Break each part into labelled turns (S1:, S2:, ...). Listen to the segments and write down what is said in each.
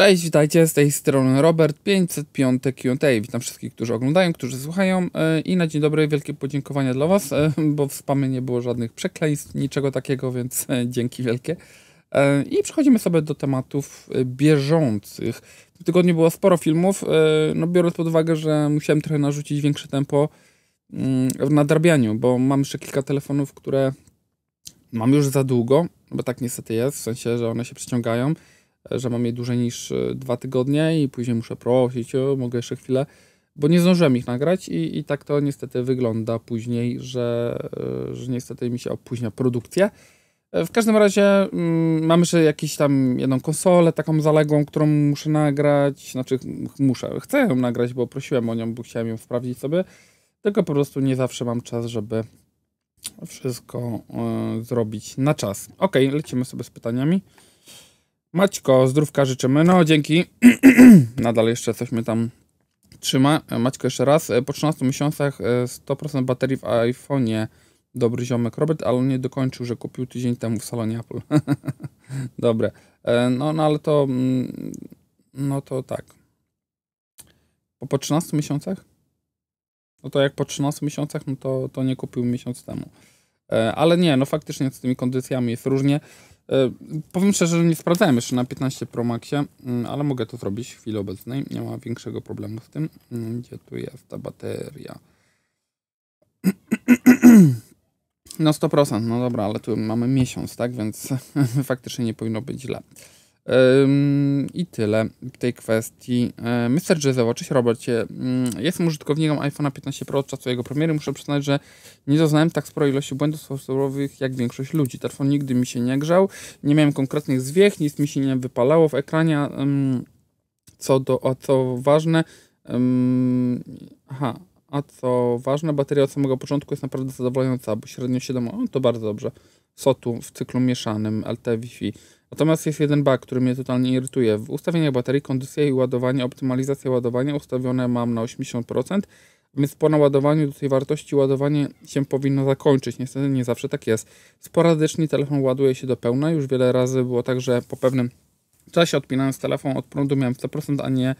S1: Cześć, witajcie, z tej strony Robert, 505 Q&A. Witam wszystkich, którzy oglądają, którzy słuchają e, i na dzień dobry wielkie podziękowania dla Was, e, bo w spamie nie było żadnych przekleństw, niczego takiego, więc e, dzięki wielkie. I przechodzimy sobie do tematów bieżących. W tym tygodniu było sporo filmów, no biorąc pod uwagę, że musiałem trochę narzucić większe tempo mm, w nadrabianiu, bo mam jeszcze kilka telefonów, które mam już za długo, bo tak niestety jest, w sensie, że one się przeciągają że mam je dłużej niż e, dwa tygodnie i później muszę prosić, o, mogę jeszcze chwilę, bo nie zdążyłem ich nagrać i, i tak to niestety wygląda później, że, e, że niestety mi się opóźnia produkcja. E, w każdym razie mm, mamy jeszcze jakąś tam jedną konsolę taką zaległą, którą muszę nagrać, znaczy muszę, chcę ją nagrać, bo prosiłem o nią, bo chciałem ją sprawdzić sobie, tylko po prostu nie zawsze mam czas, żeby wszystko y, zrobić na czas. Ok, lecimy sobie z pytaniami. Maćko, zdrówka życzymy. No, dzięki. Nadal jeszcze coś mi tam trzyma. E, Maćko, jeszcze raz. E, po 13 miesiącach 100% e, baterii w iPhone'ie. Dobry ziomek Robert, ale nie dokończył, że kupił tydzień temu w salonie Apple. Dobre. No, no ale to... Mm, no to tak. Po, po 13 miesiącach? No to jak po 13 miesiącach, no to, to nie kupił miesiąc temu. Ale nie, no faktycznie z tymi kondycjami jest różnie. E, powiem szczerze, że nie sprawdzałem jeszcze na 15 Pro Maxie, mm, ale mogę to zrobić w chwili obecnej. Nie ma większego problemu z tym. Mm, gdzie tu jest ta bateria? No 100%, no dobra, ale tu mamy miesiąc, tak? Więc faktycznie nie powinno być źle. I tyle w tej kwestii. Mr. Jezewa, cześć Robercie. Mm, jestem użytkownikiem iPhone'a 15 Pro od czasu jego premiery. Muszę przyznać, że nie doznałem tak sporej ilości błędów software'owych jak większość ludzi. Telefon nigdy mi się nie grzał, nie miałem konkretnych zwiech, nic mi się nie wypalało w ekranie. Co, do, a co ważne, aha, a co ważne, bateria od samego początku jest naprawdę zadowalająca, bo średnio 7, o, to bardzo dobrze. SOTU w cyklu mieszanym LTE Wi-Fi. Natomiast jest jeden bug, który mnie totalnie irytuje. W ustawieniach baterii kondycja i ładowanie, optymalizacja ładowania ustawione mam na 80%, więc po naładowaniu do tej wartości ładowanie się powinno zakończyć. Niestety nie zawsze tak jest. Sporadycznie telefon ładuje się do pełna. Już wiele razy było tak, że po pewnym czasie odpinając telefon od prądu miałem 100%, a nie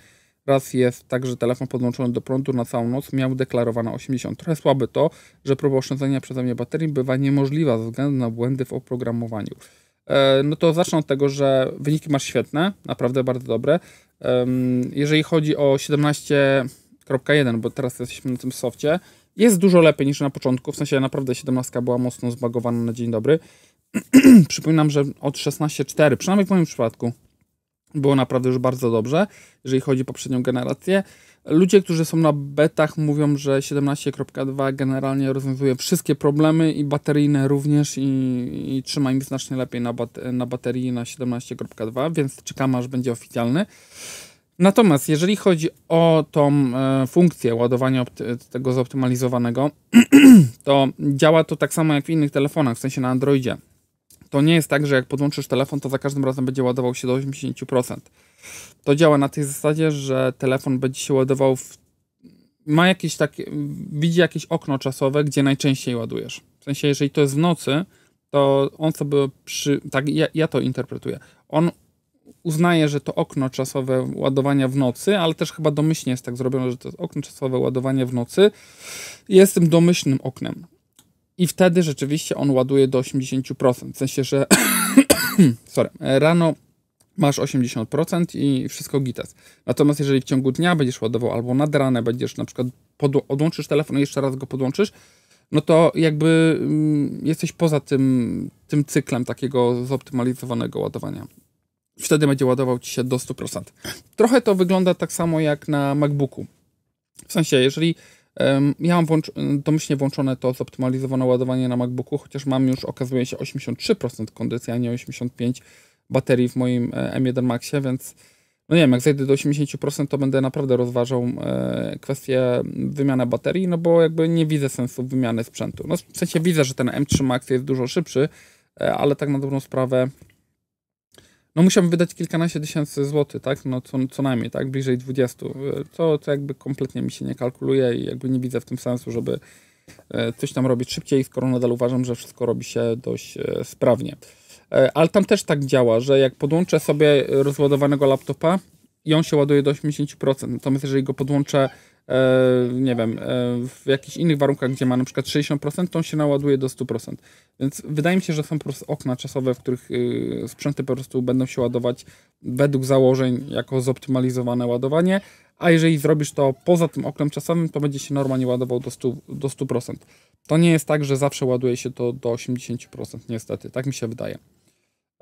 S1: Raz jest tak, że telefon podłączony do prądu na całą noc miał deklarowane 80. Trochę słabe to, że próba oszczędzenia przeze mnie baterii bywa niemożliwa ze względu na błędy w oprogramowaniu. E, no to zacznę od tego, że wyniki masz świetne, naprawdę bardzo dobre. Jeżeli chodzi o 17.1, bo teraz jesteśmy na tym softie, jest dużo lepiej niż na początku, w sensie naprawdę 17 była mocno zbagowana na dzień dobry. Przypominam, że od 16.4, przynajmniej w moim przypadku, było naprawdę już bardzo dobrze, jeżeli chodzi o poprzednią generację. Ludzie, którzy są na betach, mówią, że 17.2 generalnie rozwiązuje wszystkie problemy i bateryjne również i, i trzyma im znacznie lepiej na, bat na baterii na 17.2, więc czekamy aż będzie oficjalny. Natomiast jeżeli chodzi o tą e, funkcję ładowania tego zoptymalizowanego, to działa to tak samo jak w innych telefonach, w sensie na Androidzie. To nie jest tak, że jak podłączysz telefon, to za każdym razem będzie ładował się do 80%. To działa na tej zasadzie, że telefon będzie się ładował w... ma jakieś takie, widzi jakieś okno czasowe, gdzie najczęściej ładujesz. W sensie, jeżeli to jest w nocy, to on sobie przy, tak ja, ja to interpretuję, on uznaje, że to okno czasowe ładowania w nocy, ale też chyba domyślnie jest tak zrobione, że to okno czasowe ładowania w nocy jest tym domyślnym oknem. I wtedy rzeczywiście on ładuje do 80%. W sensie, że sorry, rano masz 80% i wszystko gites. Natomiast jeżeli w ciągu dnia będziesz ładował albo nad ranę, będziesz na przykład odłączysz telefon i jeszcze raz go podłączysz, no to jakby mm, jesteś poza tym, tym cyklem takiego zoptymalizowanego ładowania. Wtedy będzie ładował ci się do 100%. Trochę to wygląda tak samo jak na MacBooku. W sensie, jeżeli ja mam włącz- domyślnie włączone to zoptymalizowane ładowanie na MacBooku, chociaż mam już, okazuje się, 83% kondycji, a nie 85% baterii w moim e, M1 Maxie, więc no nie wiem, jak zejdę do 80%, to będę naprawdę rozważał e, kwestię wymiany baterii, no bo jakby nie widzę sensu wymiany sprzętu. No w sensie widzę, że ten M3 Max jest dużo szybszy, e, ale tak na dobrą sprawę no musiałbym wydać kilkanaście tysięcy złotych, tak, no co, co najmniej, tak, bliżej 20, y, to, to jakby kompletnie mi się nie kalkuluje i jakby nie widzę w tym sensu, żeby e, coś tam robić szybciej, skoro nadal uważam, że wszystko robi się dość e, sprawnie. E, ale tam też tak działa, że jak podłączę sobie rozładowanego laptopa i on się ładuje do 80%, natomiast jeżeli go podłączę E, nie wiem, e, w jakichś innych warunkach, gdzie ma na przykład 60%, to on się naładuje do 100%. Więc wydaje mi się, że są po prostu okna czasowe, w których y, sprzęty po prostu będą się ładować według założeń jako zoptymalizowane ładowanie, a jeżeli zrobisz to poza tym oknem czasowym, to będzie się normalnie ładował do 100%. Do 100%. To nie jest tak, że zawsze ładuje się to do 80%, niestety. Tak mi się wydaje.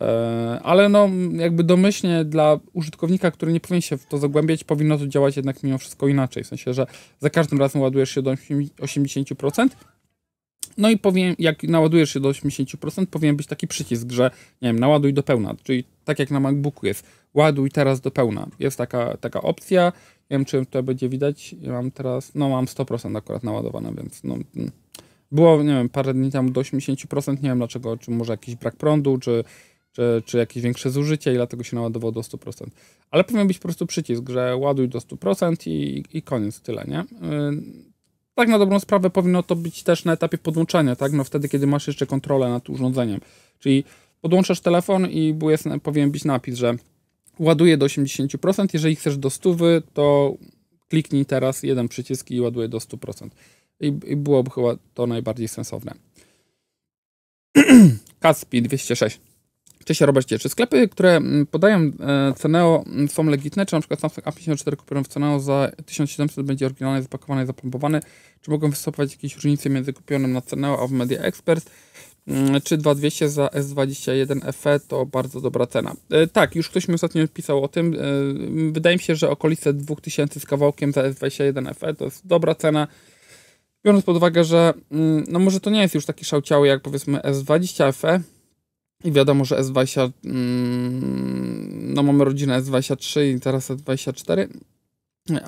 S1: E, ale no, jakby domyślnie dla użytkownika, który nie powinien się w to zagłębiać, powinno to działać jednak mimo wszystko inaczej. W sensie, że za każdym razem ładujesz się do 80%, no i powiem, jak naładujesz się do 80%, powinien być taki przycisk, że nie wiem, naładuj do pełna, czyli tak jak na MacBooku jest, ładuj teraz do pełna. Jest taka, taka opcja, nie wiem czy to będzie widać, ja mam teraz, no mam 100% akurat naładowane, więc no, mm. było, nie wiem, parę dni temu do 80%, nie wiem dlaczego, czy może jakiś brak prądu, czy czy, czy jakieś większe zużycie i dlatego się naładował do 100%. Ale powinien być po prostu przycisk, że ładuj do 100% i, i koniec, tyle, nie? Y, tak na dobrą sprawę powinno to być też na etapie podłączenia, tak? No wtedy, kiedy masz jeszcze kontrolę nad urządzeniem. Czyli podłączasz telefon i jest, powinien być napis, że ładuje do 80%, jeżeli chcesz do 100, to kliknij teraz jeden przycisk i ładuje do 100%. I, i byłoby chyba to najbardziej sensowne. Caspi 206 się robić czy sklepy, które mm, podają e, Ceneo mm, są legitne? Czy na przykład Samsung A54 kupiony w Ceneo za 1700 będzie oryginalny, zapakowany i zapompowany? Czy mogą wystąpić jakieś różnice między kupionym na Ceneo a w Media Expert? Mm, czy 2200 za S21 FE to bardzo dobra cena? E, tak, już ktoś mi ostatnio pisał o tym. E, wydaje mi się, że okolice 2000 z kawałkiem za S21 FE to jest dobra cena biorąc pod uwagę, że no może to nie jest już taki szałciały jak powiedzmy S20 FE, i wiadomo, że S20, mm, no mamy rodzinę S23 i teraz S24,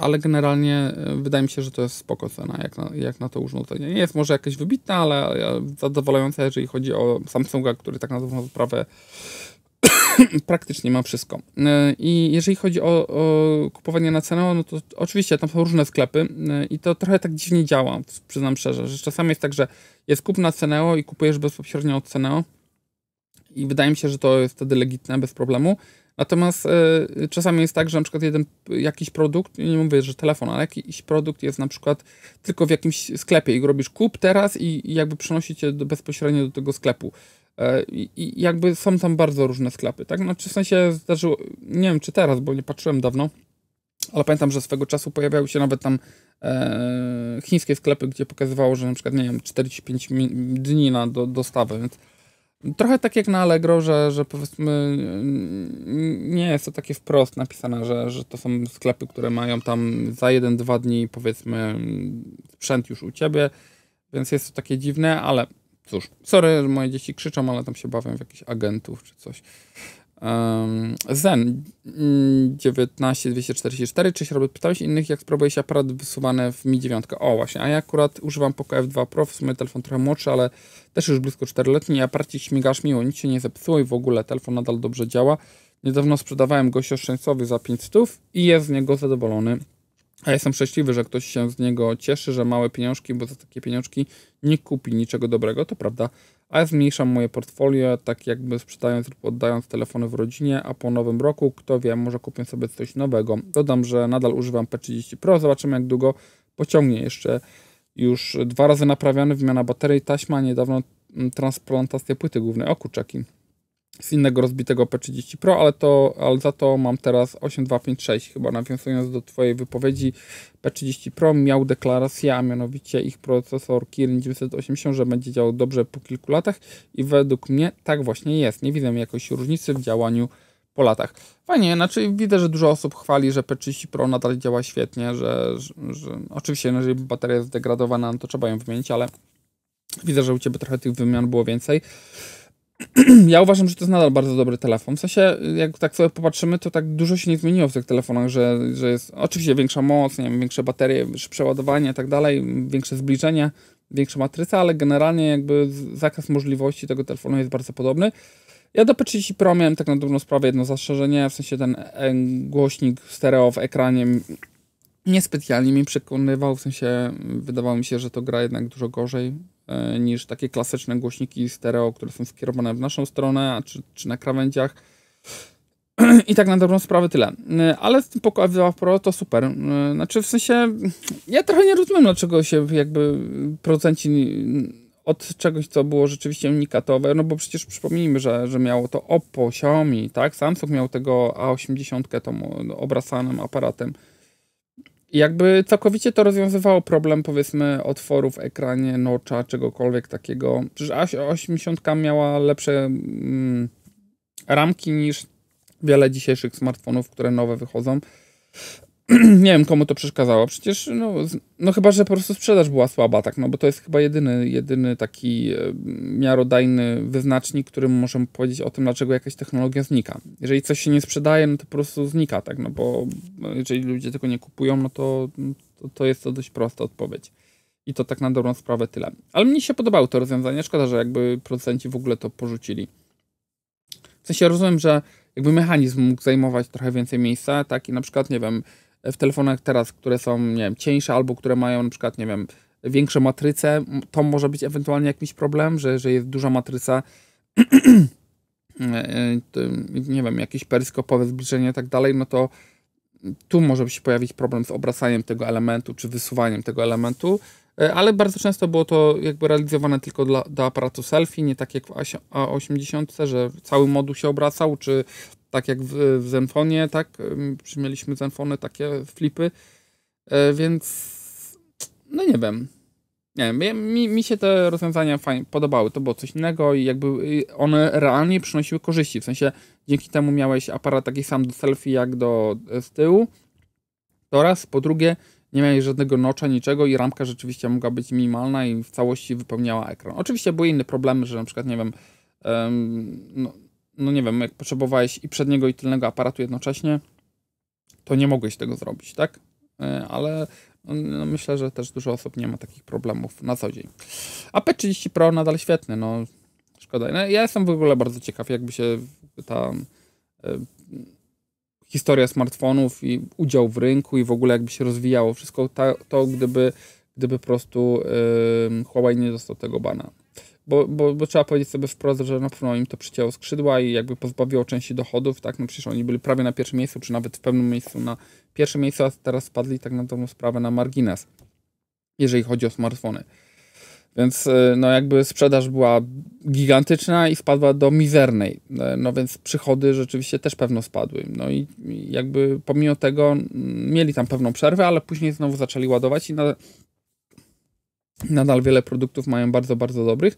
S1: ale generalnie e, wydaje mi się, że to jest spoko cena, jak na, jak na to urządzenie. Nie jest może jakieś wybitne ale zadowalające jeżeli chodzi o Samsunga, który tak na dobrą sprawę praktycznie ma wszystko. E, I jeżeli chodzi o, o, kupowanie na cenę, no to oczywiście tam są różne sklepy e, i to trochę tak dziwnie działa, przyznam szczerze, że czasami jest tak, że jest kup na Ceneo i kupujesz bezpośrednio od Ceneo, i wydaje mi się, że to jest wtedy legitne, bez problemu. Natomiast y, czasami jest tak, że na przykład jeden jakiś produkt, nie mówię, że telefon, ale jakiś produkt jest na przykład tylko w jakimś sklepie i go robisz kup teraz i, i jakby przenosi cię do, bezpośrednio do tego sklepu. E, I, jakby są tam bardzo różne sklepy, tak? Znaczy w sensie zdarzyło, nie wiem czy teraz, bo nie patrzyłem dawno, ale pamiętam, że swego czasu pojawiały się nawet tam e, chińskie sklepy, gdzie pokazywało, że na przykład, nie wiem, 45 dni na do, dostawę, więc Trochę tak jak na Allegro, że, że powiedzmy nie jest to takie wprost napisane, że, że to są sklepy, które mają tam za jeden-dwa dni powiedzmy sprzęt już u ciebie, więc jest to takie dziwne, ale cóż, sorry, moje dzieci krzyczą, ale tam się bawią w jakichś agentów czy coś. Zen 19244. Cześć Robert, pytałeś innych, jak spróbuje się aparat wysuwany w Mi 9? O właśnie, a ja akurat używam Poco F2 Pro, w sumie telefon trochę młodszy, ale też już blisko 4-letni i aparacik śmigasz miło, nic się nie zepsuło i w ogóle telefon nadal dobrze działa. Niedawno sprzedawałem go siostrzeńcowi za 500 i jest z niego zadowolony. A jestem szczęśliwy, że ktoś się z niego cieszy, że małe pieniążki, bo za takie pieniążki nie kupi niczego dobrego, to prawda, a ja zmniejszam moje portfolio, tak jakby sprzedając lub oddając telefony w rodzinie, a po nowym roku, kto wie, może kupię sobie coś nowego. Dodam, że nadal używam P30 Pro, zobaczymy jak długo pociągnie jeszcze już dwa razy naprawiany, wymiana baterii, taśma, niedawno transplantacja płyty głównej, o kurczaki z innego rozbitego P30 Pro, ale, to, ale za to mam teraz 8256, chyba nawiązując do Twojej wypowiedzi. P30 Pro miał deklarację, a mianowicie ich procesor Kirin 980, że będzie działał dobrze po kilku latach i według mnie tak właśnie jest. Nie widzę jakiejś różnicy w działaniu po latach. Fajnie, znaczy widzę, że dużo osób chwali, że P30 Pro nadal działa świetnie, że, że, że oczywiście no, jeżeli bateria jest zdegradowana, no to trzeba ją wymienić, ale widzę, że u Ciebie trochę tych wymian było więcej. ja uważam, że to jest nadal bardzo dobry telefon. W sensie, jak tak sobie popatrzymy, to tak dużo się nie zmieniło w tych telefonach, że, że jest oczywiście większa moc, nie wiem, większe baterie, szybsze ładowanie i tak dalej, większe zbliżenie, większa matryca, ale generalnie jakby zakres możliwości tego telefonu jest bardzo podobny. Ja do P30 Pro miałem tak na dobrą sprawę jedno zastrzeżenie, w sensie ten e, głośnik stereo w ekranie niespecjalnie mnie przekonywał, w sensie mm, wydawało mi się, że to gra jednak dużo gorzej e, niż takie klasyczne głośniki stereo, które są skierowane w naszą stronę, a czy, czy na krawędziach. I tak na dobrą sprawę tyle. E, ale z tym pokoju f Pro to super. E, znaczy w sensie, ja trochę nie rozumiem dlaczego się jakby producenci od czegoś, co było rzeczywiście unikatowe, no bo przecież przypomnijmy, że, że miało to Oppo, Xiaomi, tak? Samsung miał tego A80 tą no, obrasanym aparatem jakby całkowicie to rozwiązywało problem, powiedzmy, otworu w ekranie, nocza, czegokolwiek takiego. Przecież A80 miała lepsze mm, ramki niż wiele dzisiejszych smartfonów, które nowe wychodzą. nie wiem, komu to przeszkadzało. Przecież, no, no chyba, że po prostu sprzedaż była słaba, tak, no bo to jest chyba jedyny, jedyny taki miarodajny wyznacznik, którym możemy powiedzieć o tym, dlaczego jakaś technologia znika. Jeżeli coś się nie sprzedaje, no to po prostu znika, tak, no bo no, jeżeli ludzie tego nie kupują, no to, to, to jest to dość prosta odpowiedź. I to tak na dobrą sprawę tyle. Ale mi się podobało to rozwiązanie. Szkoda, że jakby producenci w ogóle to porzucili. W sensie rozumiem, że jakby mechanizm mógł zajmować trochę więcej miejsca, tak? I na przykład, nie wiem, w telefonach teraz, które są, nie wiem, cieńsze albo które mają na przykład, nie wiem, większe matryce, to może być ewentualnie jakiś problem, że, że jest duża matryca, e, e, nie wiem, jakieś peryskopowe zbliżenie i tak dalej, no to tu może się pojawić problem z obracaniem tego elementu, czy wysuwaniem tego elementu, e, ale bardzo często było to jakby realizowane tylko dla, dla aparatu selfie, nie tak jak w A80, że cały moduł się obracał, czy tak jak w, w Zenfonie, tak? Przymieliśmy Zenfony, takie flipy, e, więc no nie wiem. Nie wiem, mi, mi się te rozwiązania fajnie podobały, to było coś innego i jakby y, one realnie przynosiły korzyści, w sensie dzięki temu miałeś aparat taki sam do selfie jak do e, z tyłu, to raz, po drugie nie miałeś żadnego nocza, niczego i ramka rzeczywiście mogła być minimalna i w całości wypełniała ekran. Oczywiście były inne problemy, że na przykład, nie wiem, um, no, no nie wiem, jak potrzebowałeś i przedniego i tylnego aparatu jednocześnie, to nie mogłeś tego zrobić, tak? E, ale no myślę, że też dużo osób nie ma takich problemów na co dzień. A P30 Pro nadal świetny, no szkoda. No, ja jestem w ogóle bardzo ciekaw, jakby się ta y, historia smartfonów i udział w rynku i w ogóle jakby się rozwijało. Wszystko ta, to, gdyby, gdyby po prostu y, Huawei nie dostał tego bana bo, bo, bo trzeba powiedzieć sobie wprost, że na pewno im to przycięło skrzydła i jakby pozbawiło części dochodów, tak? No przecież oni byli prawie na pierwszym miejscu, czy nawet w pewnym miejscu na pierwsze miejsce, a teraz spadli tak na dobrą sprawę na margines, jeżeli chodzi o smartfony. Więc e, no jakby sprzedaż była gigantyczna i spadła do mizernej. E, no więc przychody rzeczywiście też pewno spadły. No i jakby pomimo tego mieli tam pewną przerwę, ale później znowu zaczęli ładować i nadal, nadal wiele produktów mają bardzo, bardzo dobrych.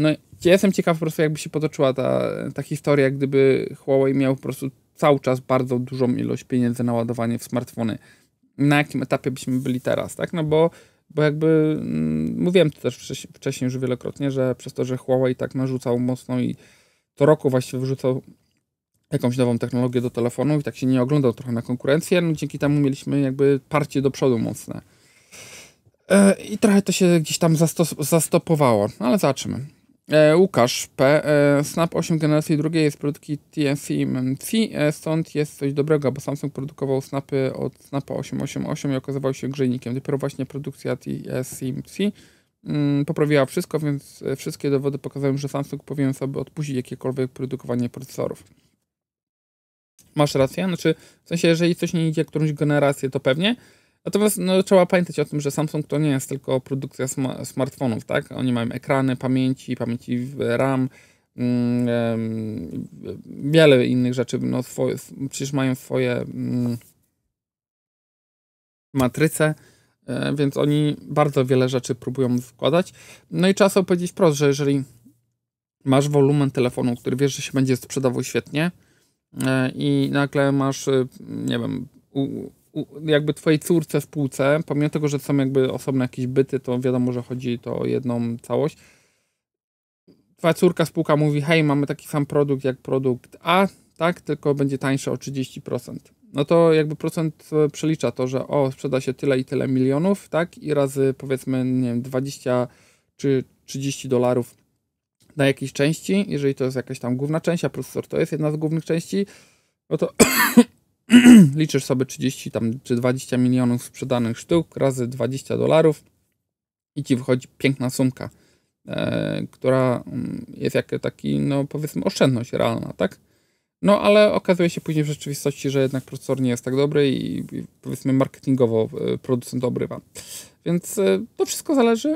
S1: No, ja jestem ciekaw po prostu, jakby się potoczyła ta, ta historia, gdyby Huawei miał po prostu cały czas bardzo dużą ilość pieniędzy na ładowanie w smartfony. Na jakim etapie byśmy byli teraz, tak? No bo, bo jakby mm, mówiłem to też wcześniej już wielokrotnie, że przez to, że Huawei tak narzucał mocno i co roku właściwie wrzucał jakąś nową technologię do telefonu i tak się nie oglądał trochę na konkurencję, no dzięki temu mieliśmy jakby parcie do przodu mocne. E, I trochę to się gdzieś tam zastopowało, no ale zobaczymy. E, Łukasz P. E, Snap 8 generacji drugiej jest produkty TNC MMC, e, stąd jest coś dobrego, bo Samsung produkował Snapy od Snapa 888 i okazywał się grzejnikiem. Dopiero właśnie produkcja TSMC mm, poprawiła wszystko, więc e, wszystkie dowody pokazują, że Samsung powinien sobie odpuścić jakiekolwiek produkowanie procesorów. Masz rację? Znaczy, w sensie, jeżeli coś nie idzie którąś generację, to pewnie, Natomiast no, trzeba pamiętać o tym, że Samsung to nie jest tylko produkcja smartfonów, tak? Oni mają ekrany, pamięci, pamięci RAM, mm, wiele innych rzeczy. No, przecież mają swoje mm, matryce, e, więc oni bardzo wiele rzeczy próbują wkładać. No i trzeba sobie powiedzieć wprost, że jeżeli masz wolumen telefonu, który wiesz, że się będzie sprzedawał świetnie e, i nagle masz, e, nie wiem, jakby twojej córce, spółce, pomimo tego, że są jakby osobne jakieś byty, to wiadomo, że chodzi to o jedną całość. Twoja córka, spółka mówi, hej, mamy taki sam produkt jak produkt A, tak, tylko będzie tańsze o 30%. No to jakby procent e, przelicza to, że o, sprzeda się tyle i tyle milionów, tak, i razy powiedzmy, nie wiem, 20 czy 30 dolarów na jakiejś części, jeżeli to jest jakaś tam główna część, a procesor to jest jedna z głównych części, no to liczysz sobie 30 tam czy 20 milionów sprzedanych sztuk razy 20 dolarów i ci wychodzi piękna sumka, e, która mm, jest jak taki, no powiedzmy, oszczędność realna, tak? No ale okazuje się później w rzeczywistości, że jednak procesor nie jest tak dobry i, i powiedzmy marketingowo e, producent obrywa. Więc e, to wszystko zależy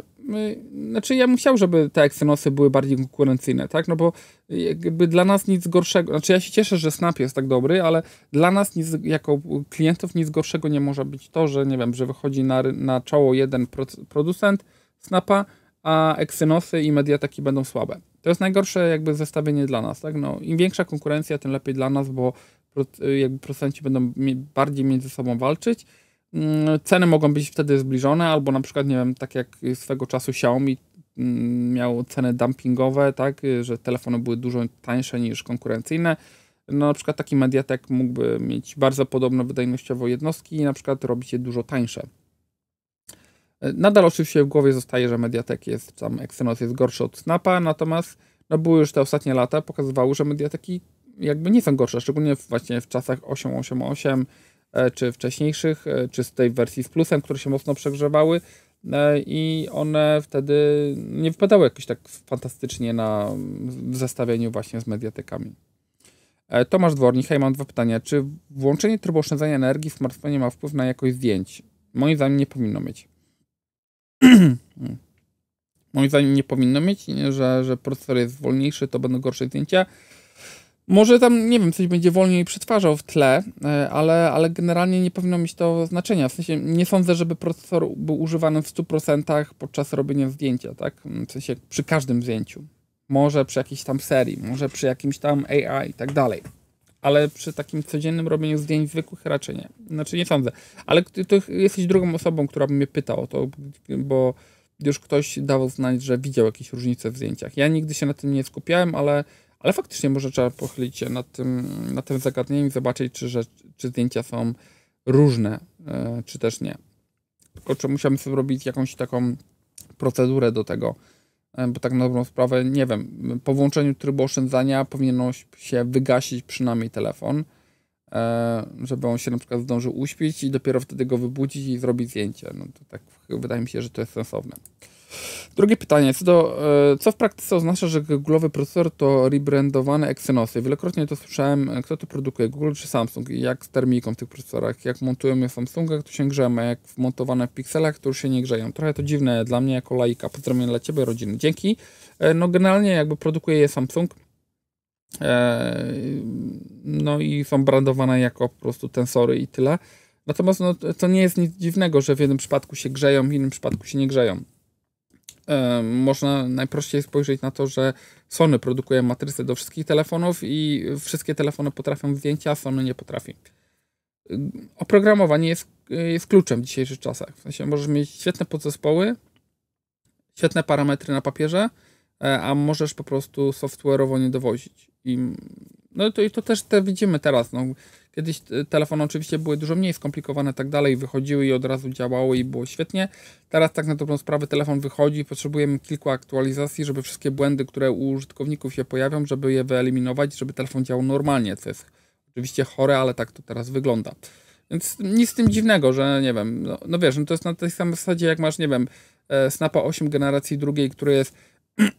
S1: znaczy ja bym chciał, żeby te Exynosy były bardziej konkurencyjne, tak? No bo jakby dla nas nic gorszego, znaczy ja się cieszę, że Snap jest tak dobry, ale dla nas nic, jako klientów nic gorszego nie może być to, że nie wiem, że wychodzi na, na czoło jeden producent Snapa, a Exynosy i media takie będą słabe. To jest najgorsze jakby zestawienie dla nas, tak? No, im większa konkurencja, tym lepiej dla nas, bo jakby producenci będą bardziej między sobą walczyć, Mm, ceny mogą być wtedy zbliżone, albo na przykład, nie wiem, tak jak swego czasu Xiaomi mm, miało ceny dumpingowe, tak, że telefony były dużo tańsze niż konkurencyjne. No, na przykład taki Mediatek mógłby mieć bardzo podobne wydajnościowo jednostki i na przykład robić je dużo tańsze. Nadal oczywiście w głowie zostaje, że Mediatek jest tam, Exynos jest gorszy od Snapa, natomiast no, były już te ostatnie lata, pokazywały, że Mediateki jakby nie są gorsze, szczególnie właśnie w czasach 888, E, czy wcześniejszych, e, czy z tej wersji z plusem, które się mocno przegrzewały e, i one wtedy nie wypadały jakoś tak fantastycznie na, w zestawieniu właśnie z mediatykami. Tomasz Dwornik, hej, mam dwa pytania. Czy włączenie oszczędzania energii w smartfonie ma wpływ na jakość zdjęć? Moim zdaniem nie powinno mieć. Moim zdaniem nie powinno mieć, że, że procesor jest wolniejszy, to będą gorsze zdjęcia. Może tam, nie wiem, coś będzie wolniej przetwarzał w tle, e, ale, ale generalnie nie powinno mieć to znaczenia. W sensie nie sądzę, żeby procesor był używany w 100% podczas robienia zdjęcia, tak? Mm, w sensie przy każdym zdjęciu. Może przy jakiejś tam serii, może przy jakimś tam AI i tak dalej. Ale przy takim codziennym robieniu zdjęć zwykłych raczej nie. Znaczy nie sądzę. Ale to jesteś drugą osobą, która by mnie pytała o to, bo już ktoś dawał znać, że widział jakieś różnice w zdjęciach. Ja nigdy się na tym nie skupiałem, ale ale faktycznie może trzeba pochylić się nad tym, nad tym zagadnieniem i zobaczyć, czy, czy zdjęcia są różne, e, czy też nie. Tylko czy musiałbym sobie robić jakąś taką procedurę do tego, e, bo tak na dobrą sprawę, nie wiem, po włączeniu trybu oszczędzania powinno się wygasić przynajmniej telefon, e, żeby on się na przykład zdążył uśpić i dopiero wtedy go wybudzić i zrobić zdjęcie. No to tak wydaje mi się, że to jest sensowne. Drugie pytanie, co, do, e, co w praktyce oznacza, że Google'owy procesor to rebrandowane Exynosy? Wielokrotnie to słyszałem, e, kto to produkuje, Google czy Samsung? Jak z termiką w tych procesorach? Jak montują je w Samsungach, to się grzemy. Jak wmontowane w pikselach, to już się nie grzeją. Trochę to dziwne dla mnie jako laika. Pozdrawiam dla Ciebie, rodziny. Dzięki. E, no generalnie jakby produkuje je Samsung. No i są brandowane jako po prostu tensory i tyle. Natomiast no, to nie jest nic dziwnego, że w jednym przypadku się grzeją, w innym przypadku się nie grzeją. E, można najprościej spojrzeć na to, że Sony produkuje matrycę do wszystkich telefonów i wszystkie telefony potrafią zdjęcia, a Sony nie potrafi. E, oprogramowanie jest, jest kluczem w dzisiejszych czasach. W sensie możesz mieć świetne podzespoły, świetne parametry na papierze, e, a możesz po prostu software'owo nie dowozić. I, no to, i to też te widzimy teraz. No Kiedyś e, telefony oczywiście były dużo mniej skomplikowane, tak dalej, wychodziły i od razu działały i było świetnie. Teraz tak na dobrą sprawę telefon wychodzi, potrzebujemy kilku aktualizacji, żeby wszystkie błędy, które u użytkowników się pojawią, żeby je wyeliminować, żeby telefon działał normalnie, co jest oczywiście chore, ale tak to teraz wygląda. Więc nic z tym dziwnego, że nie wiem, no, no wiesz, no to jest na tej samej zasadzie jak masz, nie wiem, e, Snapa 8 generacji drugiej, który jest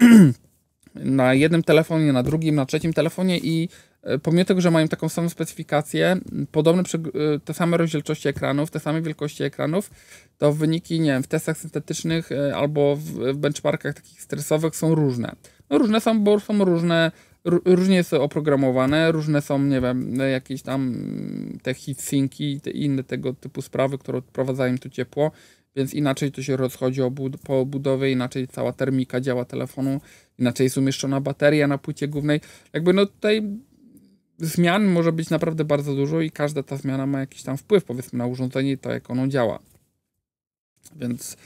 S1: na jednym telefonie, na drugim, na trzecim telefonie i E, pomimo tego, że mają taką samą specyfikację, podobne e, te same rozdzielczości ekranów, te same wielkości ekranów, to wyniki, nie wiem, w testach syntetycznych e, albo w benchmarkach takich stresowych są różne. No różne są, bo są różne, różnie są oprogramowane, różne są, nie wiem, jakieś tam te heatsinki i inne tego typu sprawy, które odprowadzają tu ciepło, więc inaczej to się rozchodzi po obudowie, inaczej cała termika działa telefonu, inaczej jest umieszczona bateria na płycie głównej. Jakby no tutaj zmian może być naprawdę bardzo dużo i każda ta zmiana ma jakiś tam wpływ, powiedzmy, na urządzenie i to, jak ono działa. Więc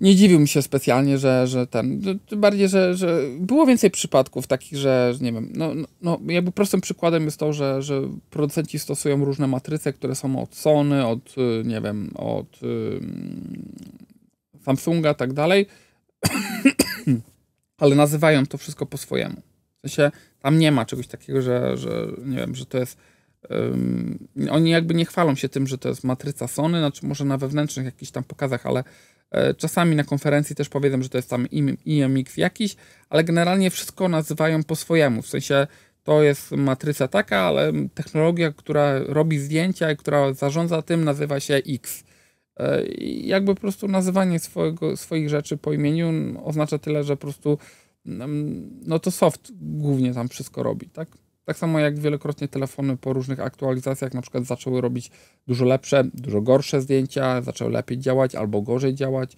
S1: nie dziwił mi się specjalnie, że, że ten. No, tym bardziej, że, że było więcej przypadków takich, że nie wiem. No, no, no, jakby prostym przykładem jest to, że, że producenci stosują różne matryce, które są od Sony, od y, nie wiem, od Samsunga, tak dalej, ale nazywają to wszystko po swojemu sensie tam nie ma czegoś takiego, że, że nie wiem, że to jest. Um, oni jakby nie chwalą się tym, że to jest matryca Sony, znaczy może na wewnętrznych jakichś tam pokazach, ale e, czasami na konferencji też powiedzą, że to jest tam IMX jakiś, ale generalnie wszystko nazywają po swojemu. W sensie to jest matryca taka, ale technologia, która robi zdjęcia i która zarządza tym, nazywa się X. E, I jakby po prostu nazywanie swojego, swoich rzeczy po imieniu oznacza tyle, że po prostu no, no to soft głównie tam wszystko robi, tak? Tak samo jak wielokrotnie telefony po różnych aktualizacjach na przykład zaczęły robić dużo lepsze, dużo gorsze zdjęcia, zaczęły lepiej działać albo gorzej działać.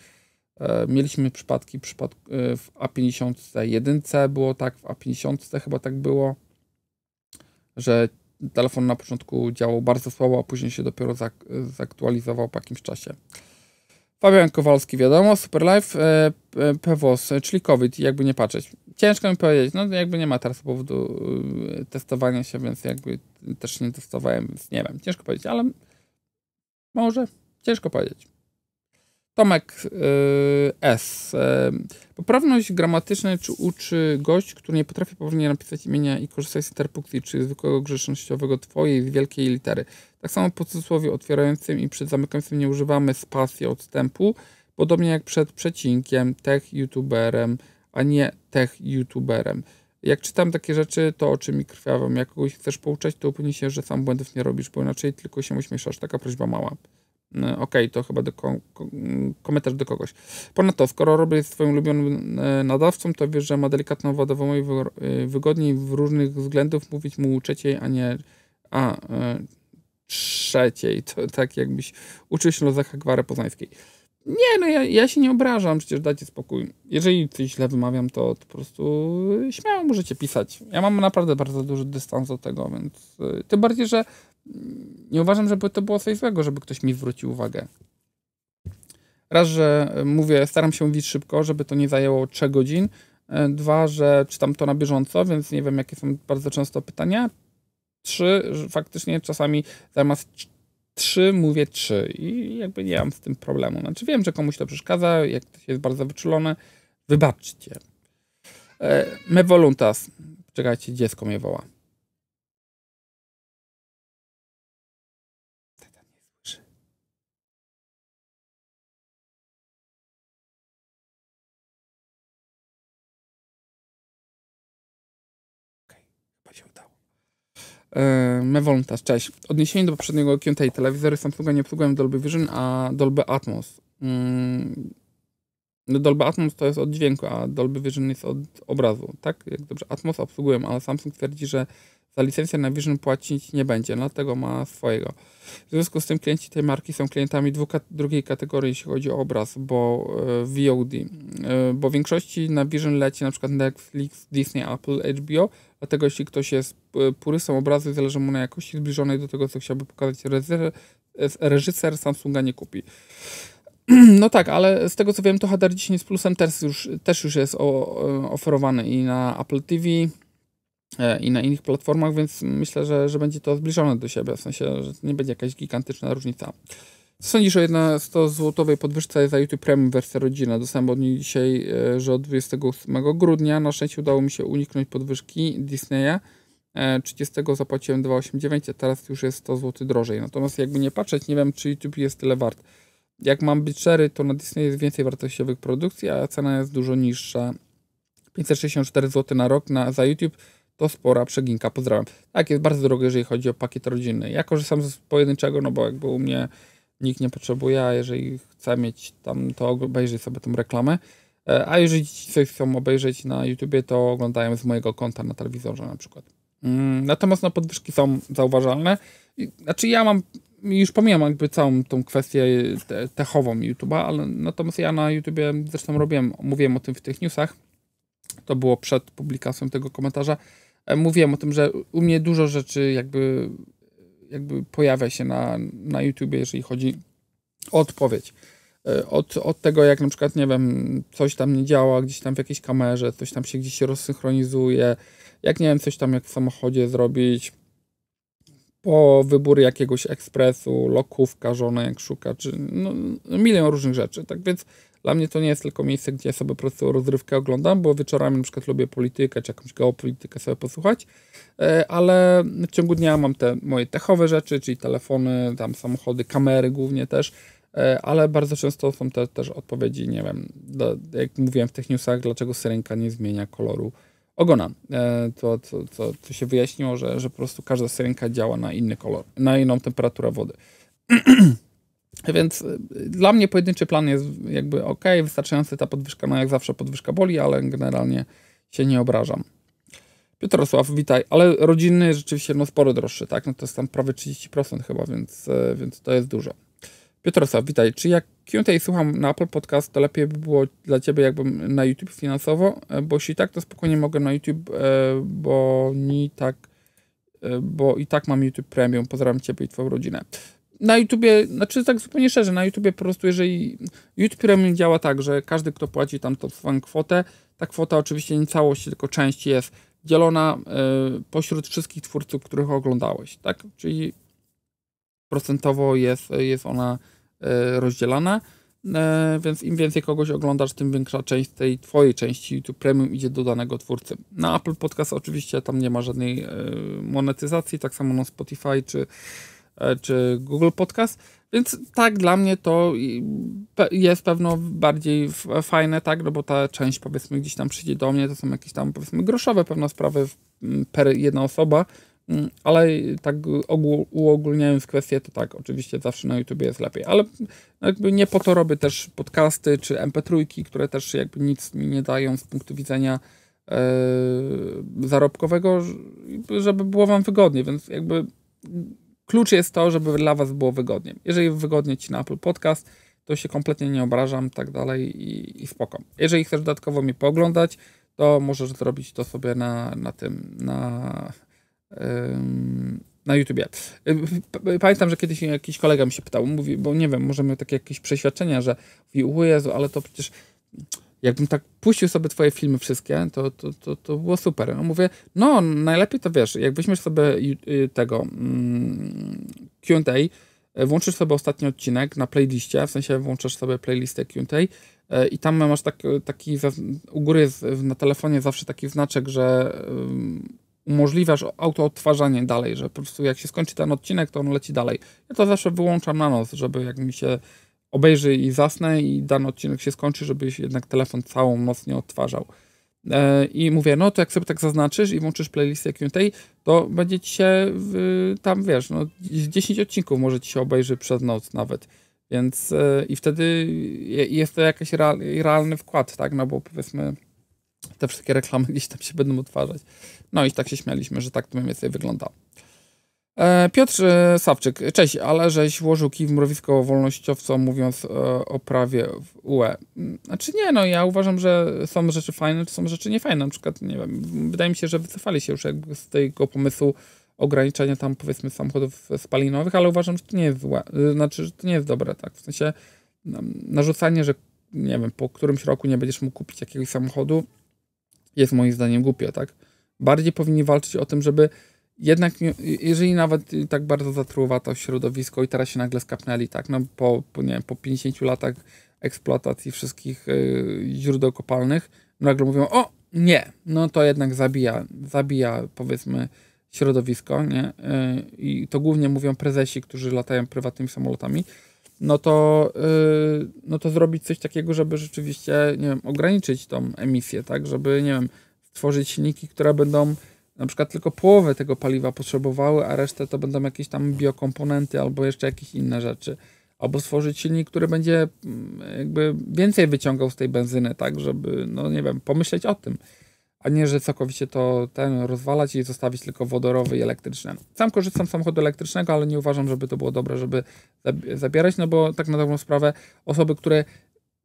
S1: E, mieliśmy przypadki e, w A51 było tak, w A50 chyba tak było, że telefon na początku działał bardzo słabo, a później się dopiero zaktualizował po jakimś czasie. Fabian Kowalski, wiadomo, Superlife, e, e PWOS, e, czyli COVID, jakby nie patrzeć. Ciężko mi powiedzieć, no jakby nie ma teraz powodu e, testowania się, więc jakby też nie testowałem, więc nie wiem, ciężko powiedzieć, ale może, ciężko powiedzieć. Tomek y, S. Y, poprawność gramatyczna czy uczy gość, który nie potrafi poprawnie napisać imienia i korzystać z interpunkcji, czy zwykłego grzecznościowego twojej wielkiej litery. Tak samo po cudzysłowie otwierającym i przed zamykającym nie używamy spacji odstępu, podobnie jak przed przecinkiem, tech youtuberem, a nie tech youtuberem. Jak czytam takie rzeczy, to oczy mi krwiawą. Jak kogoś chcesz pouczać, to upewnij się, że sam błędów nie robisz, bo inaczej tylko się uśmieszasz. Taka prośba mała. E, okej, okay, to chyba do ko komentarz do kogoś. Ponadto, skoro Roby jest swoim ulubionym e, nadawcą, to wiesz, że ma delikatną wodę, w i wygodniej w różnych względów mówić mu trzeciej, a nie a e, trzeciej. To tak jakbyś uczył Ślązaka Gwary Poznańskiej. Nie, no ja, ja się nie obrażam, przecież dajcie spokój. Jeżeli coś źle wymawiam, to, to, po prostu e, śmiało możecie pisać. Ja mam naprawdę bardzo duży dystans do tego, więc tym bardziej, że nie uważam, żeby to było coś złego, żeby ktoś mi zwrócił uwagę. Raz, że e, mówię, staram się mówić szybko, żeby to nie zajęło 3 godzin. E, dwa, że czytam to na bieżąco, więc nie wiem, jakie są bardzo często pytania. Trzy, że faktycznie czasami zamiast trzy mówię trzy i jakby nie mam z tym problemu. Znaczy wiem, że komuś to przeszkadza, jak ktoś jest bardzo wyczulony, wybaczcie. E, me voluntas. Czekajcie, dziecko mnie woła. E, me Voluntas, cześć. Odniesienie do poprzedniego Q&A. Telewizory Samsunga nie obsługują Dolby Vision, a Dolby Atmos. Mm. No, Dolby Atmos to jest od dźwięku, a Dolby Vision jest od obrazu, tak? Jak dobrze, Atmos obsługują, ale Samsung twierdzi, że za licencję na Vision płacić nie będzie, dlatego no, ma swojego. W związku z tym klienci tej marki są klientami drugiej kategorii, jeśli chodzi o obraz, bo e, VOD, e, bo w większości na Vision leci na przykład Netflix, Disney, Apple, HBO, dlatego jeśli ktoś jest purystą obrazu i zależy mu na jakości zbliżonej do tego, co chciałby pokazać reżyser, reżyser Samsunga nie kupi. No tak, ale z tego co wiem, to HDR 10 z plusem też już, też już jest e, oferowany i na Apple TV, E, i na innych platformach, więc myślę, że, że będzie to zbliżone do siebie, w sensie, że nie będzie jakaś gigantyczna różnica. Sądzisz o 100 złotowej podwyżce za YouTube Premium wersja rodzina? Dostałem od niej dzisiaj, e, że od 28 grudnia na szczęście udało mi się uniknąć podwyżki Disneya. 30 e, zapłaciłem 2,89, a teraz już jest 100 zł drożej. Natomiast jakby nie patrzeć, nie wiem, czy YouTube jest tyle wart. Jak mam być szczery, to na Disney jest więcej wartościowych produkcji, a cena jest dużo niższa. 564 zł na rok na, za YouTube to spora przeginka. Pozdrawiam. Tak, jest bardzo drogo, jeżeli chodzi o pakiet rodzinny. Ja korzystam z pojedynczego, no bo jakby u mnie nikt nie potrzebuje, a jeżeli chcę mieć tam, to obejrzyj sobie tą reklamę. E, a jeżeli ci coś chcą obejrzeć na YouTubie, to oglądają z mojego konta na telewizorze na przykład. Mm, natomiast no, podwyżki są zauważalne. Znaczy ja mam, już pomijam jakby całą tą kwestię techową YouTube'a, ale natomiast ja na YouTubie zresztą robiłem, mówiłem o tym w tych newsach. To było przed publikacją tego komentarza mówiłem o tym, że u mnie dużo rzeczy jakby, jakby pojawia się na, na YouTubie, jeżeli chodzi o odpowiedź. E, od, od tego, jak na przykład, nie wiem, coś tam nie działa, gdzieś tam w jakiejś kamerze, coś tam się gdzieś rozsynchronizuje, jak nie wiem, coś tam jak w samochodzie zrobić, po wybór jakiegoś ekspresu, lokówka żona jak szuka, czy no, milion różnych rzeczy. Tak więc dla mnie to nie jest tylko miejsce, gdzie sobie po prostu rozrywkę oglądam, bo wieczorami na przykład lubię politykę czy jakąś geopolitykę sobie posłuchać, e, ale w ciągu dnia mam te moje techowe rzeczy, czyli telefony, tam samochody, kamery głównie też, e, ale bardzo często są te, też odpowiedzi, nie wiem, jak mówiłem w tych newsach, dlaczego syrenka nie zmienia koloru ogona. E, to, to, to, to się wyjaśniło, że, że po prostu każda syrenka działa na inny kolor, na inną temperaturę wody. Więc y, dla mnie pojedynczy plan jest jakby ok, wystarczający ta podwyżka. No jak zawsze podwyżka boli, ale generalnie się nie obrażam. Piotrosław, witaj. Ale rodzinny rzeczywiście no sporo droższy, tak? No to jest tam prawie 30% chyba, więc, y, więc to jest dużo. Piotrosław, witaj. Czy jak Q&A słucham na Apple Podcast, to lepiej by było dla Ciebie jakbym na YouTube finansowo? E, bo jeśli tak, to spokojnie mogę na YouTube, e, bo nie tak, e, bo i tak mam YouTube Premium. Pozdrawiam Ciebie i Twoją rodzinę na YouTubie, znaczy tak zupełnie szczerze, na YouTubie po prostu jeżeli YouTube Premium działa tak, że każdy kto płaci tam tą kwotę, ta kwota oczywiście nie całość, tylko część jest dzielona y, pośród wszystkich twórców, których oglądałeś, tak? Czyli procentowo jest, jest ona y, rozdzielana, y, więc im więcej kogoś oglądasz, tym większa część tej twojej części YouTube Premium idzie do danego twórcy. Na Apple Podcast oczywiście tam nie ma żadnej monetyzacji, tak samo na Spotify czy E, czy Google Podcast. Więc tak, dla mnie to jest pewno bardziej fajne, tak, no bo ta część powiedzmy gdzieś tam przyjdzie do mnie, to są jakieś tam powiedzmy groszowe pewne sprawy per jedna osoba, ale tak uogólniając kwestię, to tak, oczywiście zawsze na YouTube jest lepiej, ale jakby nie po to robię też podcasty czy MP3, które też jakby nic mi nie dają z punktu widzenia yy, zarobkowego, żeby było wam wygodnie, więc jakby Klucz jest to, żeby dla Was było wygodnie. Jeżeli wygodnie Ci na Apple Podcast, to się kompletnie nie obrażam, tak dalej i, i spoko. Jeżeli chcesz dodatkowo mnie pooglądać, to możesz zrobić to sobie na, na tym, na, ym, na YouTubie. Pamiętam, że kiedyś jakiś kolega mi się pytał, mówi, bo nie wiem, może miał takie jakieś przeświadczenia, że mówi, o Jezu, ale to przecież jakbym tak puścił sobie twoje filmy wszystkie, to, to, to, to było super. Mówię, no najlepiej to wiesz, jak weźmiesz sobie y, y, tego mm, Q&A, e, włączysz sobie ostatni odcinek na playliście, w sensie włączasz sobie playlistę Q&A e, i tam masz tak, taki, u góry na telefonie zawsze taki znaczek, że y, umożliwiasz autoodtwarzanie dalej, że po prostu jak się skończy ten odcinek, to on leci dalej. Ja to zawsze wyłączam na noc, żeby jak mi się obejrzy i zasnę i dany odcinek się skończy, żeby jednak telefon całą noc nie odtwarzał. E, I mówię, no to jak sobie tak zaznaczysz i włączysz playlistę Q&A, to będzie ci się tam, wiesz, no 10 odcinków może ci się obejrzy przez noc nawet. Więc e, i wtedy jest to jakiś realny wkład, tak? No bo powiedzmy te wszystkie reklamy gdzieś tam się będą odtwarzać. No i tak się śmialiśmy, że tak to mniej więcej wygląda. E, Piotr e, Sawczyk, cześć, ale żeś włożył kij w mrowisko wolnościowcom, mówiąc e, o prawie w UE. Znaczy nie, no ja uważam, że są rzeczy fajne, czy są rzeczy niefajne. Na przykład, nie wiem, wydaje mi się, że wycofali się już z tego pomysłu ograniczenia tam, powiedzmy, samochodów spalinowych, ale uważam, że to nie jest złe, y, znaczy, że to nie jest dobre, tak, w sensie no, narzucanie, że, nie wiem, po którymś roku nie będziesz mógł kupić jakiegoś samochodu jest moim zdaniem głupie, tak. Bardziej powinni walczyć o tym, żeby jednak, jeżeli nawet y, tak bardzo zatruwa to środowisko i teraz się nagle skapnęli, tak, no po, po, nie, po 50 latach eksploatacji wszystkich y, źródeł kopalnych, nagle mówią, o nie, no to jednak zabija, zabija powiedzmy środowisko, nie? Y, I to głównie mówią prezesi, którzy latają prywatnymi samolotami, no to, y, no to zrobić coś takiego, żeby rzeczywiście, nie wiem, ograniczyć tą emisję, tak, żeby, nie wiem, stworzyć silniki, które będą na przykład tylko połowę tego paliwa potrzebowały, a resztę to będą jakieś tam biokomponenty albo jeszcze jakieś inne rzeczy. Albo stworzyć silnik, który będzie mm, jakby więcej wyciągał z tej benzyny, tak, żeby, no nie wiem, pomyśleć o tym, a nie, że całkowicie to ten rozwalać i zostawić tylko wodorowy i elektryczny. Sam korzystam z samochodu elektrycznego, ale nie uważam, żeby to było dobre, żeby zabierać, no bo tak na dobrą sprawę osoby, które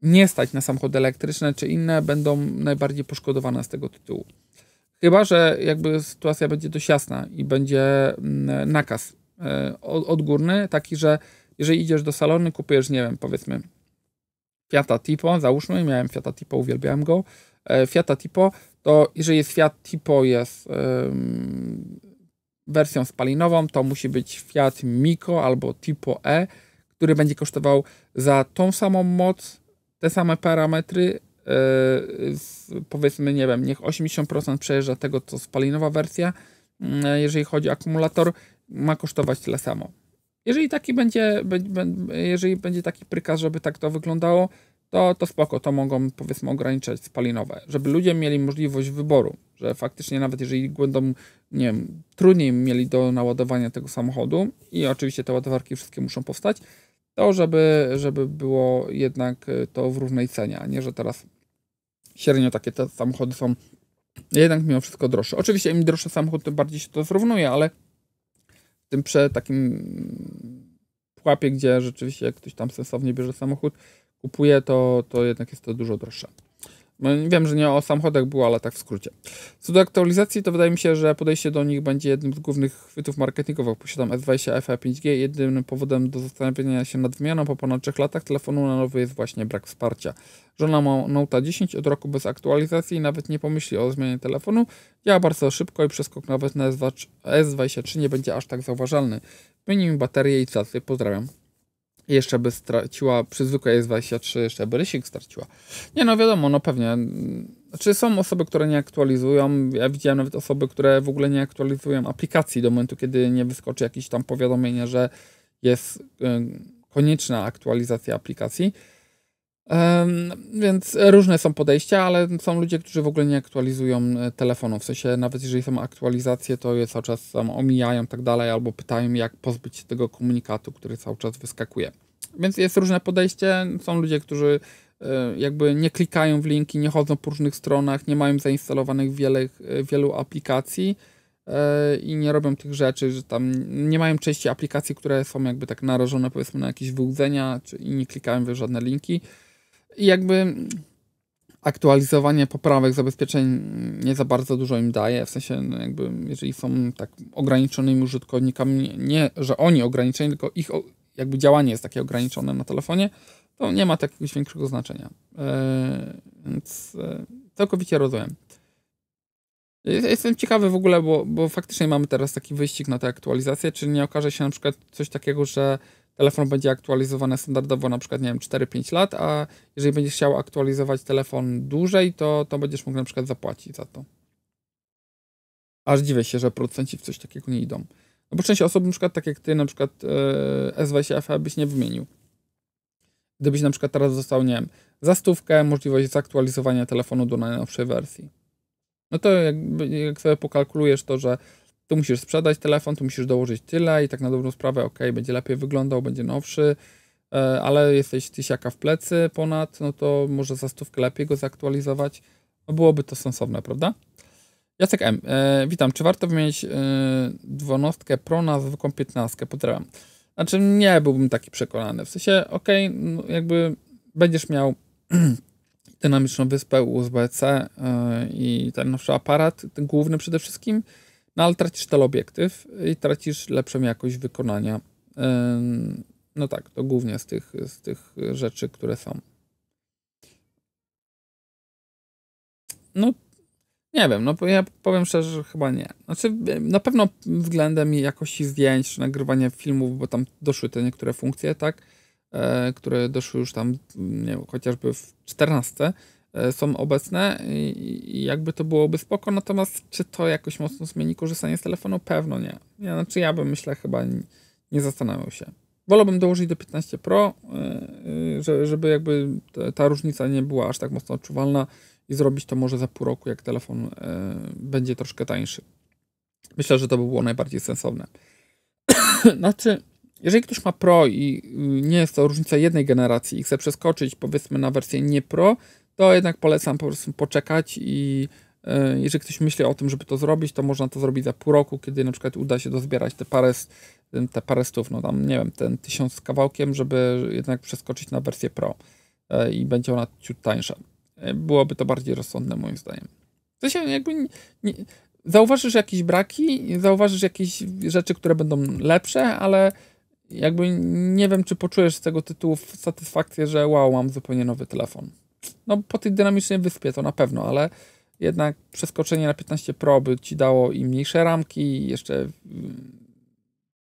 S1: nie stać na samochody elektryczne czy inne, będą najbardziej poszkodowane z tego tytułu. Chyba, że jakby sytuacja będzie dość jasna i będzie mm, nakaz e, odgórny, taki, że jeżeli idziesz do salonu, kupujesz, nie wiem, powiedzmy Fiata Tipo, załóżmy, miałem Fiata Tipo, uwielbiałem go, e, Fiata Tipo, to jeżeli jest Fiat Tipo jest um, wersją spalinową, to musi być Fiat Miko albo Tipo E, który będzie kosztował za tą samą moc, te same parametry, Y, powiedzmy, nie wiem, niech 80% przejeżdża tego, co spalinowa wersja, mm, e, jeżeli chodzi o akumulator, ma kosztować tyle samo. Jeżeli taki będzie, jeżeli będzie taki prykaz, żeby tak to wyglądało, to, to spoko, to mogą powiedzmy ograniczać spalinowe, żeby ludzie mieli możliwość wyboru, że faktycznie nawet jeżeli będą, nie wiem, trudniej mieli do naładowania tego samochodu i oczywiście te ładowarki wszystkie muszą powstać, to żeby, żeby było jednak e, to w równej cenie, a nie, że teraz średnio takie te samochody są jednak mimo wszystko droższe. Oczywiście im droższy samochód, tym bardziej się to zrównuje, ale w tym przy takim pułapie, gdzie rzeczywiście ktoś tam sensownie bierze samochód, kupuje, to, to jednak jest to dużo droższe. No, wiem, że nie o samochodach było, ale tak w skrócie. Co do aktualizacji, to wydaje mi się, że podejście do nich będzie jednym z głównych chwytów marketingowych. Posiadam S20 FE 5G. Jedynym powodem do zastanowienia się nad wymianą po ponad 3 latach telefonu na nowy jest właśnie brak wsparcia. Żona ma Nota 10 od roku bez aktualizacji i nawet nie pomyśli o zmianie telefonu. Działa bardzo szybko i przeskok nawet na S23 nie będzie aż tak zauważalny. Wymienimy baterię i cację. Pozdrawiam jeszcze by straciła, przy zwykłej S23 jeszcze by rysik straciła. Nie no wiadomo, no pewnie. Znaczy są osoby, które nie aktualizują, ja widziałem nawet osoby, które w ogóle nie aktualizują aplikacji do momentu, kiedy nie wyskoczy jakieś tam powiadomienie, że jest y, konieczna aktualizacja aplikacji. Więc różne są podejścia, ale są ludzie, którzy w ogóle nie aktualizują e, telefonu. W sensie, nawet jeżeli są aktualizacje, to je cały czas tam omijają tak dalej, albo pytają, jak pozbyć się tego komunikatu, który cały czas wyskakuje. Więc jest różne podejście. Są ludzie, którzy e, jakby nie klikają w linki, nie chodzą po różnych stronach, nie mają zainstalowanych wiele, e, wielu aplikacji i nie robią tych rzeczy, że tam nie mają części aplikacji, które są jakby tak narażone powiedzmy na jakieś wyłudzenia czy, i nie klikają w żadne linki. I jakby aktualizowanie poprawek zabezpieczeń nie za bardzo dużo im daje, w sensie no, jakby jeżeli są tak ograniczonymi użytkownikami, nie, że oni ograniczeni, tylko ich jakby działanie jest takie ograniczone na telefonie, to nie ma takiego jakiegoś większego znaczenia. Yy, więc yy, całkowicie rozumiem. Jestem ciekawy w ogóle, bo, bo faktycznie mamy teraz taki wyścig na te aktualizacje, czy nie okaże się na przykład coś takiego, że telefon będzie aktualizowany standardowo na przykład, nie wiem, 4-5 lat, a jeżeli będziesz chciał aktualizować telefon dłużej, to, to będziesz mógł na przykład zapłacić za to. Aż dziwię się, że producenci w coś takiego nie idą. No bo część osób, na przykład tak jak ty, na przykład 20 SWSF byś nie wymienił. Gdybyś na przykład teraz dostał, nie wiem, za stówkę możliwość zaktualizowania telefonu do najnowszej wersji. No to jak, jak sobie pokalkulujesz to, że tu musisz sprzedać telefon, tu musisz dołożyć tyle i tak na dobrą sprawę, ok, będzie lepiej wyglądał, będzie nowszy, e, ale jesteś tysiaka w plecy ponad, no to może za stówkę lepiej go zaktualizować. No byłoby to sensowne, prawda? Jacek M. E, witam. Czy warto wymienić e, dwunastkę Pro na zwykłą 15? Pozdrawiam. Znaczy, nie byłbym taki przekonany. W sensie, ok, no jakby będziesz miał dynamiczną wyspę USB-C e, i ten nowszy aparat, ten główny przede wszystkim, no ale tracisz teleobiektyw i tracisz lepszą jakość wykonania. No tak, to głównie z tych, z tych rzeczy, które są. No, nie wiem, no ja powiem szczerze, że chyba nie. Znaczy, na pewno względem jakości zdjęć nagrywania filmów, bo tam doszły te niektóre funkcje, tak, e, które doszły już tam, nie wiem, chociażby w 14, E, są obecne i jakby to byłoby spoko, natomiast czy to jakoś mocno zmieni korzystanie z telefonu? Pewno nie. Ja, znaczy ja bym myślę chyba nie zastanawiał się. Wolałbym dołożyć do 15 Pro, e, e, żeby jakby ta różnica nie była aż tak mocno odczuwalna i zrobić to może za pół roku, jak telefon będzie troszkę tańszy. Myślę, że to by było najbardziej sensowne. znaczy, jeżeli ktoś ma Pro i y, nie jest to różnica jednej generacji i chce przeskoczyć powiedzmy na wersję nie Pro, to jednak polecam po prostu poczekać i e, jeżeli ktoś myśli o tym, żeby to zrobić, to można to zrobić za pół roku, kiedy na przykład uda się dozbierać te parę, te parę stów, no tam nie wiem, ten tysiąc z kawałkiem, żeby jednak przeskoczyć na wersję Pro e, i będzie ona ciut tańsza. E, byłoby to bardziej rozsądne moim zdaniem. To się jakby nie, nie, zauważysz jakieś braki, zauważysz jakieś rzeczy, które będą lepsze, ale jakby nie wiem, czy poczujesz z tego tytułu satysfakcję, że wow, mam zupełnie nowy telefon no, po tej dynamicznej wyspie to na pewno, ale jednak przeskoczenie na 15 Pro by ci dało i mniejsze ramki, i jeszcze mm,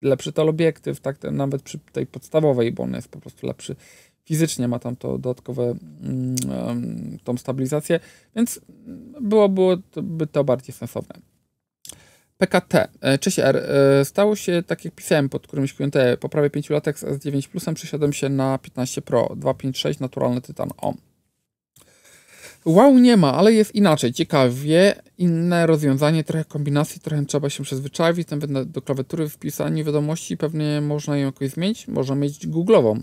S1: lepszy teleobiektyw, tak, nawet przy tej podstawowej, bo on jest po prostu lepszy fizycznie, ma tam to dodatkowe, mm, tą stabilizację, więc było, byłoby to bardziej sensowne. PKT, e, cześć R, e, stało się tak jak pisałem pod którymś Q&A, po prawie 5 latach z S9 Plusem przesiadłem się na 15 Pro, 256 naturalny tytan, o. Wow nie ma, ale jest inaczej, ciekawie, inne rozwiązanie, trochę kombinacji, trochę trzeba się przyzwyczaić, nawet do klawiatury wpisanie wiadomości, pewnie można ją jakoś zmienić, można mieć googlową,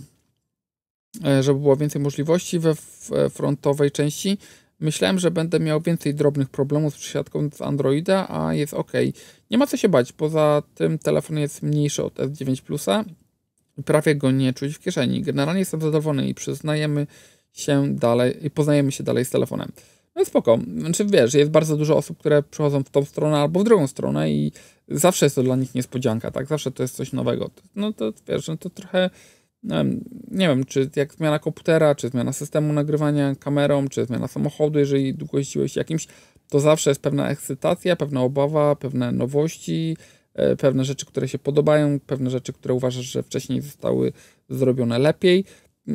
S1: e, żeby było więcej możliwości we e, frontowej części. Myślałem, że będę miał więcej drobnych problemów z przesiadką z Androida, a jest ok. Nie ma co się bać, poza tym telefon jest mniejszy od S9 Plusa, prawie go nie czuć w kieszeni. Generalnie jestem zadowolony i przyznajemy się dalej, poznajemy się dalej z telefonem. No spoko, znaczy wiesz, jest bardzo dużo osób, które przychodzą w tą stronę albo w drugą stronę i zawsze jest to dla nich niespodzianka, tak? Zawsze to jest coś nowego. No to wiesz, no to trochę no, nie wiem, czy jak zmiana komputera, czy zmiana systemu nagrywania kamerą, czy zmiana samochodu, jeżeli długo jeździłeś jakimś, to zawsze jest pewna ekscytacja, pewna obawa, pewne nowości, e, pewne rzeczy, które się podobają, pewne rzeczy, które uważasz, że wcześniej zostały zrobione lepiej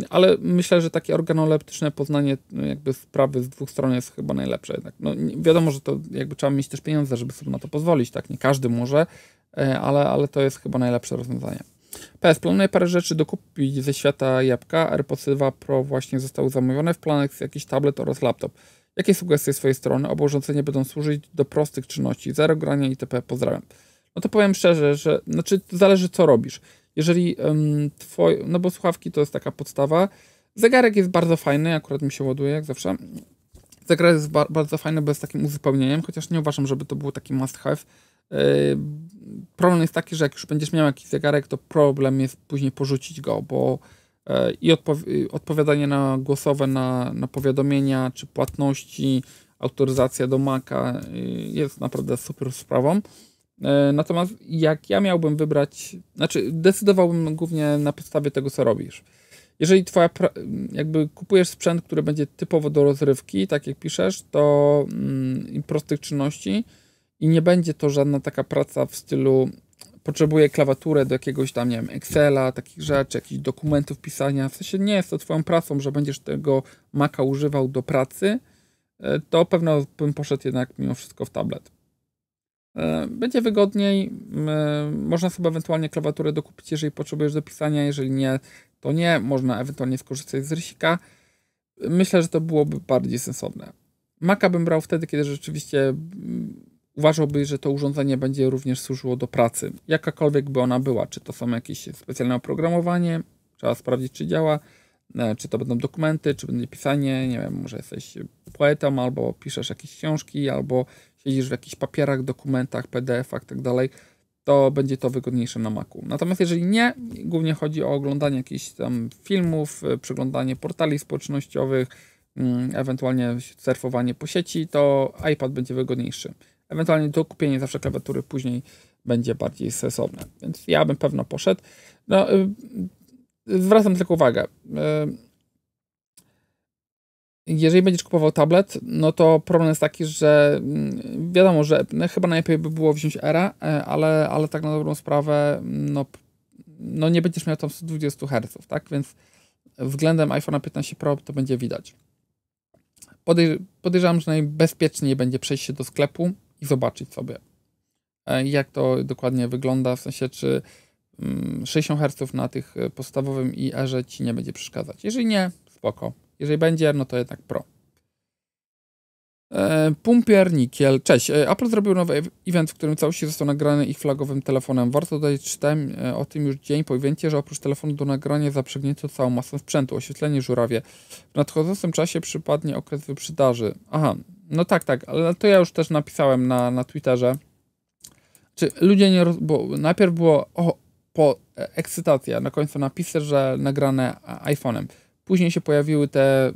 S1: ale myślę, że takie organoleptyczne poznanie no, jakby sprawy z dwóch stron jest chyba najlepsze jednak. No, wiadomo, że to jakby trzeba mieć też pieniądze, żeby sobie na to pozwolić, tak? Nie każdy może, e, ale, ale to jest chyba najlepsze rozwiązanie. PS Planuję parę rzeczy dokupić ze świata jabłka. AirPods 2 Pro właśnie zostały zamówione. W planach z jakiś tablet oraz laptop. Jakie sugestie z swojej strony? Oba urządzenia będą służyć do prostych czynności, zero grania itp. Pozdrawiam. No to powiem szczerze, że znaczy zależy co robisz jeżeli twoje, no bo słuchawki to jest taka podstawa. Zegarek jest bardzo fajny, akurat mi się ładuje jak zawsze. Zegarek jest ba bardzo fajny, bo jest takim uzupełnieniem, chociaż nie uważam, żeby to był taki must have. Yy, problem jest taki, że jak już będziesz miał jakiś zegarek, to problem jest później porzucić go, bo e, i odpowiadanie na głosowe, na, na powiadomienia, czy płatności, autoryzacja do Maca y, jest naprawdę super sprawą. E, natomiast jak ja miałbym wybrać, znaczy decydowałbym głównie na podstawie tego, co robisz. Jeżeli twoja, jakby kupujesz sprzęt, który będzie typowo do rozrywki, tak jak piszesz, to mm, prostych czynności i nie będzie to żadna taka praca w stylu potrzebuję klawiaturę do jakiegoś tam, nie wiem, Excela, takich rzeczy, jakichś dokumentów pisania, w sensie nie jest to twoją pracą, że będziesz tego Maca używał do pracy, e, to pewno bym poszedł jednak mimo wszystko w tablet. E, będzie wygodniej, e, można sobie ewentualnie klawiaturę dokupić, jeżeli potrzebujesz do pisania, jeżeli nie, to nie, można ewentualnie skorzystać z rysika. Myślę, że to byłoby bardziej sensowne. Maka bym brał wtedy, kiedy rzeczywiście mm, uważałby, że to urządzenie będzie również służyło do pracy, jakakolwiek by ona była, czy to są jakieś specjalne oprogramowanie, trzeba sprawdzić, czy działa, e, czy to będą dokumenty, czy będzie pisanie, nie wiem, może jesteś poetą, albo piszesz jakieś książki, albo siedzisz w jakichś papierach, dokumentach, PDF-ach tak dalej, to będzie to wygodniejsze na Macu. Natomiast jeżeli nie, głównie chodzi o oglądanie jakichś tam filmów, y, przeglądanie portali społecznościowych, mm, ewentualnie surfowanie po sieci, to iPad będzie wygodniejszy. Ewentualnie to kupienie zawsze klawiatury później będzie bardziej sensowne. Więc ja bym pewno poszedł. No, y, y, zwracam tylko uwagę jeżeli będziesz kupował tablet, no to problem jest taki, że mm, wiadomo, że no, chyba najlepiej by było wziąć ERA, e, ale, ale tak na dobrą sprawę, mm, no, no nie będziesz miał tam 120 Hz, tak? Więc względem iPhone'a 15 Pro to będzie widać. podejrzewam, że najbezpieczniej będzie przejść się do sklepu i zobaczyć sobie, e, jak to dokładnie wygląda, w sensie czy 60 mm, Hz na tych e, podstawowym i erze ci nie będzie przeszkadzać. Jeżeli nie, spoko, jeżeli będzie, no to jednak Pro. E, Pumpier Nikiel. Cześć. E, Apple zrobił nowy e- event, w którym całość został nagrany ich flagowym telefonem. Warto dodać, czytałem o tym już dzień po evencie, że oprócz telefonu do nagrania zaprzegnięto całą masę sprzętu, oświetlenie żurawie. W nadchodzącym czasie przypadnie okres wyprzedaży. Aha, no tak, tak, ale to ja już też napisałem na, na Twitterze. Czy ludzie nie... Roz... bo najpierw było o, po ekscytacja, na końcu napisy, że nagrane iPhone'em. Później się pojawiły te e,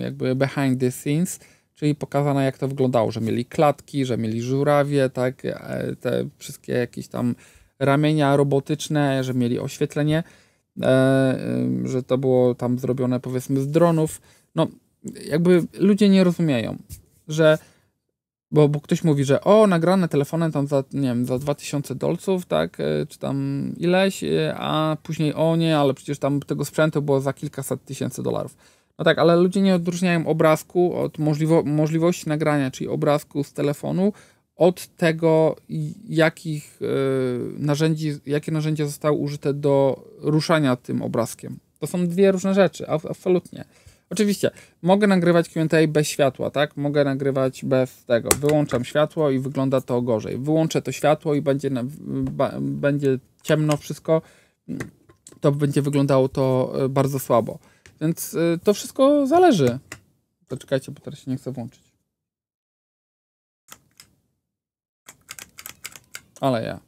S1: jakby behind the scenes, czyli pokazane jak to wyglądało, że mieli klatki, że mieli żurawie, tak, e, te wszystkie jakieś tam ramienia robotyczne, że mieli oświetlenie, e, że to było tam zrobione powiedzmy z dronów. No, jakby ludzie nie rozumieją, że bo, bo ktoś mówi, że o, nagrane telefonem tam za, nie wiem, za 2000 dolców, tak, e, czy tam ileś, e, a później o nie, ale przecież tam tego sprzętu było za kilkaset tysięcy dolarów. No tak, ale ludzie nie odróżniają obrazku od możliwo możliwości nagrania, czyli obrazku z telefonu, od tego, jakich e, narzędzi, jakie narzędzia zostały użyte do ruszania tym obrazkiem. To są dwie różne rzeczy, absolutnie. Oczywiście, mogę nagrywać Q&A bez światła, tak? Mogę nagrywać bez tego. Wyłączam światło i wygląda to gorzej. Wyłączę to światło i będzie, na, ba, będzie ciemno wszystko. To będzie wyglądało to e, bardzo słabo. Więc y, to wszystko zależy. Poczekajcie, bo teraz się nie chcę włączyć. Ale ja.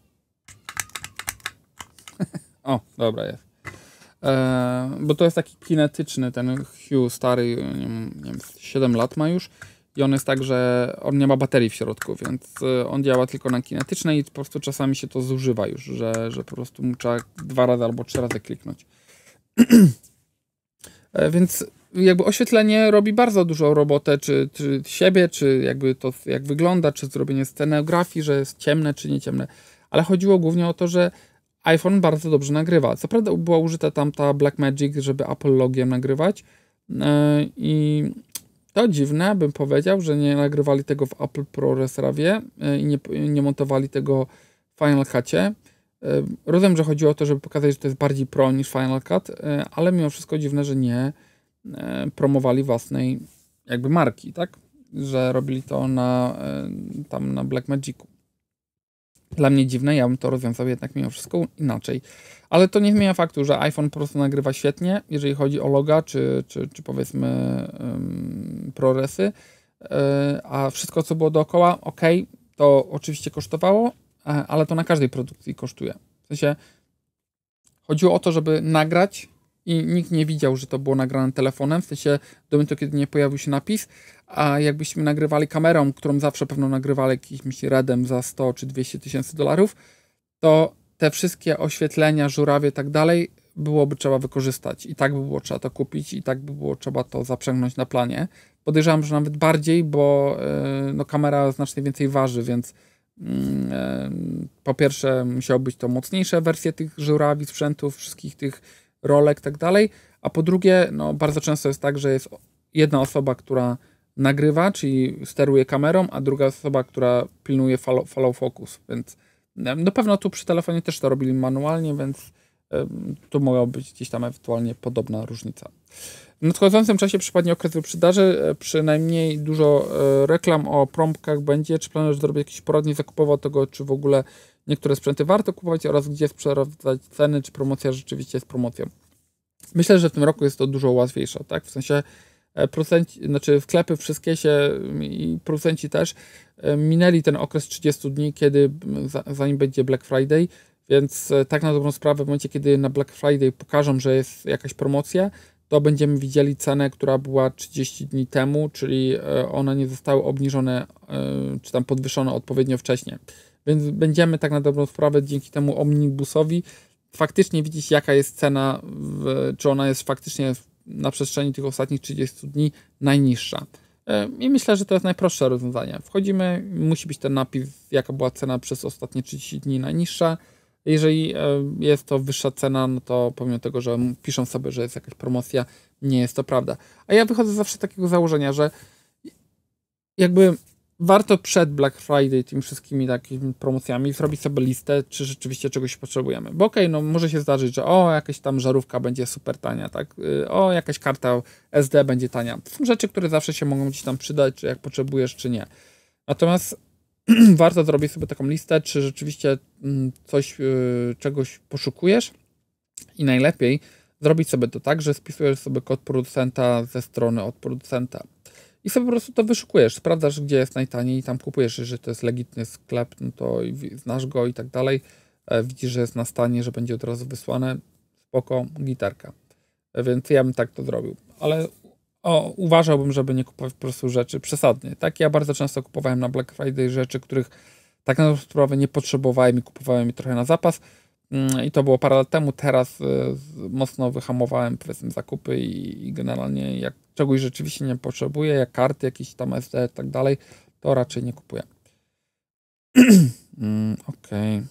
S1: o, dobra jest. E, bo to jest taki kinetyczny ten Hue stary, nie wiem, 7 lat ma już i on jest tak, że on nie ma baterii w środku, więc e, on działa tylko na kinetycznej i po prostu czasami się to zużywa już, że, że po prostu mu trzeba dwa razy albo trzy razy kliknąć. E, więc jakby oświetlenie robi bardzo dużą robotę, czy, czy siebie, czy jakby to jak wygląda, czy zrobienie scenografii, że jest ciemne, czy nie ciemne. Ale chodziło głównie o to, że iPhone bardzo dobrze nagrywa. Co prawda była użyta tam ta Blackmagic, żeby Apple logiem nagrywać e, i to dziwne, bym powiedział, że nie nagrywali tego w Apple Pro Resrawie e, i nie, nie montowali tego w Final Cutie. E, rozumiem, że chodziło o to, żeby pokazać, że to jest bardziej pro niż Final Cut, ale mimo wszystko dziwne, że nie promowali własnej jakby marki, tak? Że robili to na, tam na Blackmagicu dla mnie dziwne, ja bym to rozwiązał jednak mimo wszystko inaczej. Ale to nie zmienia faktu, że iPhone po prostu nagrywa świetnie, jeżeli chodzi o loga, czy, czy, czy powiedzmy um, proresy, e, a wszystko co było dookoła, ok, to oczywiście kosztowało, e, ale to na każdej produkcji kosztuje. W sensie chodziło o to, żeby nagrać i nikt nie widział, że to było nagrane telefonem, w sensie do momentu, kiedy nie pojawił się napis, a jakbyśmy nagrywali kamerą, którą zawsze pewno nagrywali jakimś redem za 100 czy 200 tysięcy dolarów, to te wszystkie oświetlenia, żurawie i tak dalej byłoby trzeba wykorzystać. I tak by było trzeba to kupić, i tak by było trzeba to zaprzęgnąć na planie. Podejrzewam, że nawet bardziej, bo yy, no, kamera znacznie więcej waży, więc mm, e, po pierwsze musiały być to mocniejsze wersje tych żurawi, sprzętów, wszystkich tych rolek i tak dalej. A po drugie, no, bardzo często jest tak, że jest jedna osoba, która nagrywa, czyli steruje kamerą, a druga osoba, która pilnuje follow, follow focus, więc na pewno tu przy telefonie też to robili manualnie, więc tu mogła być gdzieś tam ewentualnie podobna różnica. W nadchodzącym czasie przypadnie okres wyprzedaży, e, przynajmniej dużo e, reklam o prąbkach będzie. Czy planujesz zrobić jakiś poradnik zakupowo tego, czy w ogóle niektóre sprzęty warto kupować oraz gdzie sprzedawać ceny, czy promocja rzeczywiście jest promocją. Myślę, że w tym roku jest to dużo łatwiejsze, tak? W sensie e, producenci, znaczy sklepy wszystkie się mm, i producenci też e, minęli ten okres 30 dni, kiedy mm, zanim będzie Black Friday, więc e, tak na dobrą sprawę w momencie, kiedy na Black Friday pokażą, że jest jakaś promocja, to będziemy widzieli cenę, która była 30 dni temu, czyli one nie zostały obniżone czy tam podwyższone odpowiednio wcześnie. Więc będziemy tak na dobrą sprawę dzięki temu omnibusowi faktycznie widzieć, jaka jest cena, w, czy ona jest faktycznie na przestrzeni tych ostatnich 30 dni najniższa. E, I myślę, że to jest najprostsze rozwiązanie. Wchodzimy, musi być ten napis, jaka była cena przez ostatnie 30 dni najniższa. Jeżeli e, jest to wyższa cena, no to pomimo tego, że piszą sobie, że jest jakaś promocja, nie jest to prawda. A ja wychodzę zawsze z takiego założenia, że jakby warto przed Black Friday tymi wszystkimi takimi promocjami zrobić sobie listę, czy rzeczywiście czegoś potrzebujemy. Bo okej, okay, no może się zdarzyć, że o, jakaś tam żarówka będzie super tania, tak? Y, o, jakaś karta SD będzie tania. To są rzeczy, które zawsze się mogą ci tam przydać, czy jak potrzebujesz, czy nie. Natomiast warto zrobić sobie taką listę, czy rzeczywiście mm, coś, y, czegoś poszukujesz i najlepiej zrobić sobie to tak, że spisujesz sobie kod producenta ze strony od producenta i sobie po prostu to wyszukujesz, sprawdzasz, gdzie jest najtaniej i tam kupujesz, jeżeli to jest legitny sklep, no to znasz go i tak dalej. E, widzisz, że jest na stanie, że będzie od razu wysłane, spoko, gitarka. E, więc ja bym tak to zrobił, ale o, uważałbym, żeby nie kupować po prostu rzeczy przesadnie. Tak, ja bardzo często kupowałem na Black Friday rzeczy, których tak na sprawę nie potrzebowałem i kupowałem je trochę na zapas, Mm, i to było parę lat temu, teraz y, mocno wyhamowałem powiedzmy zakupy i, i generalnie jak czegoś rzeczywiście nie potrzebuję, jak karty, jakieś tam SD i tak dalej, to raczej nie kupuję. Mm, okej.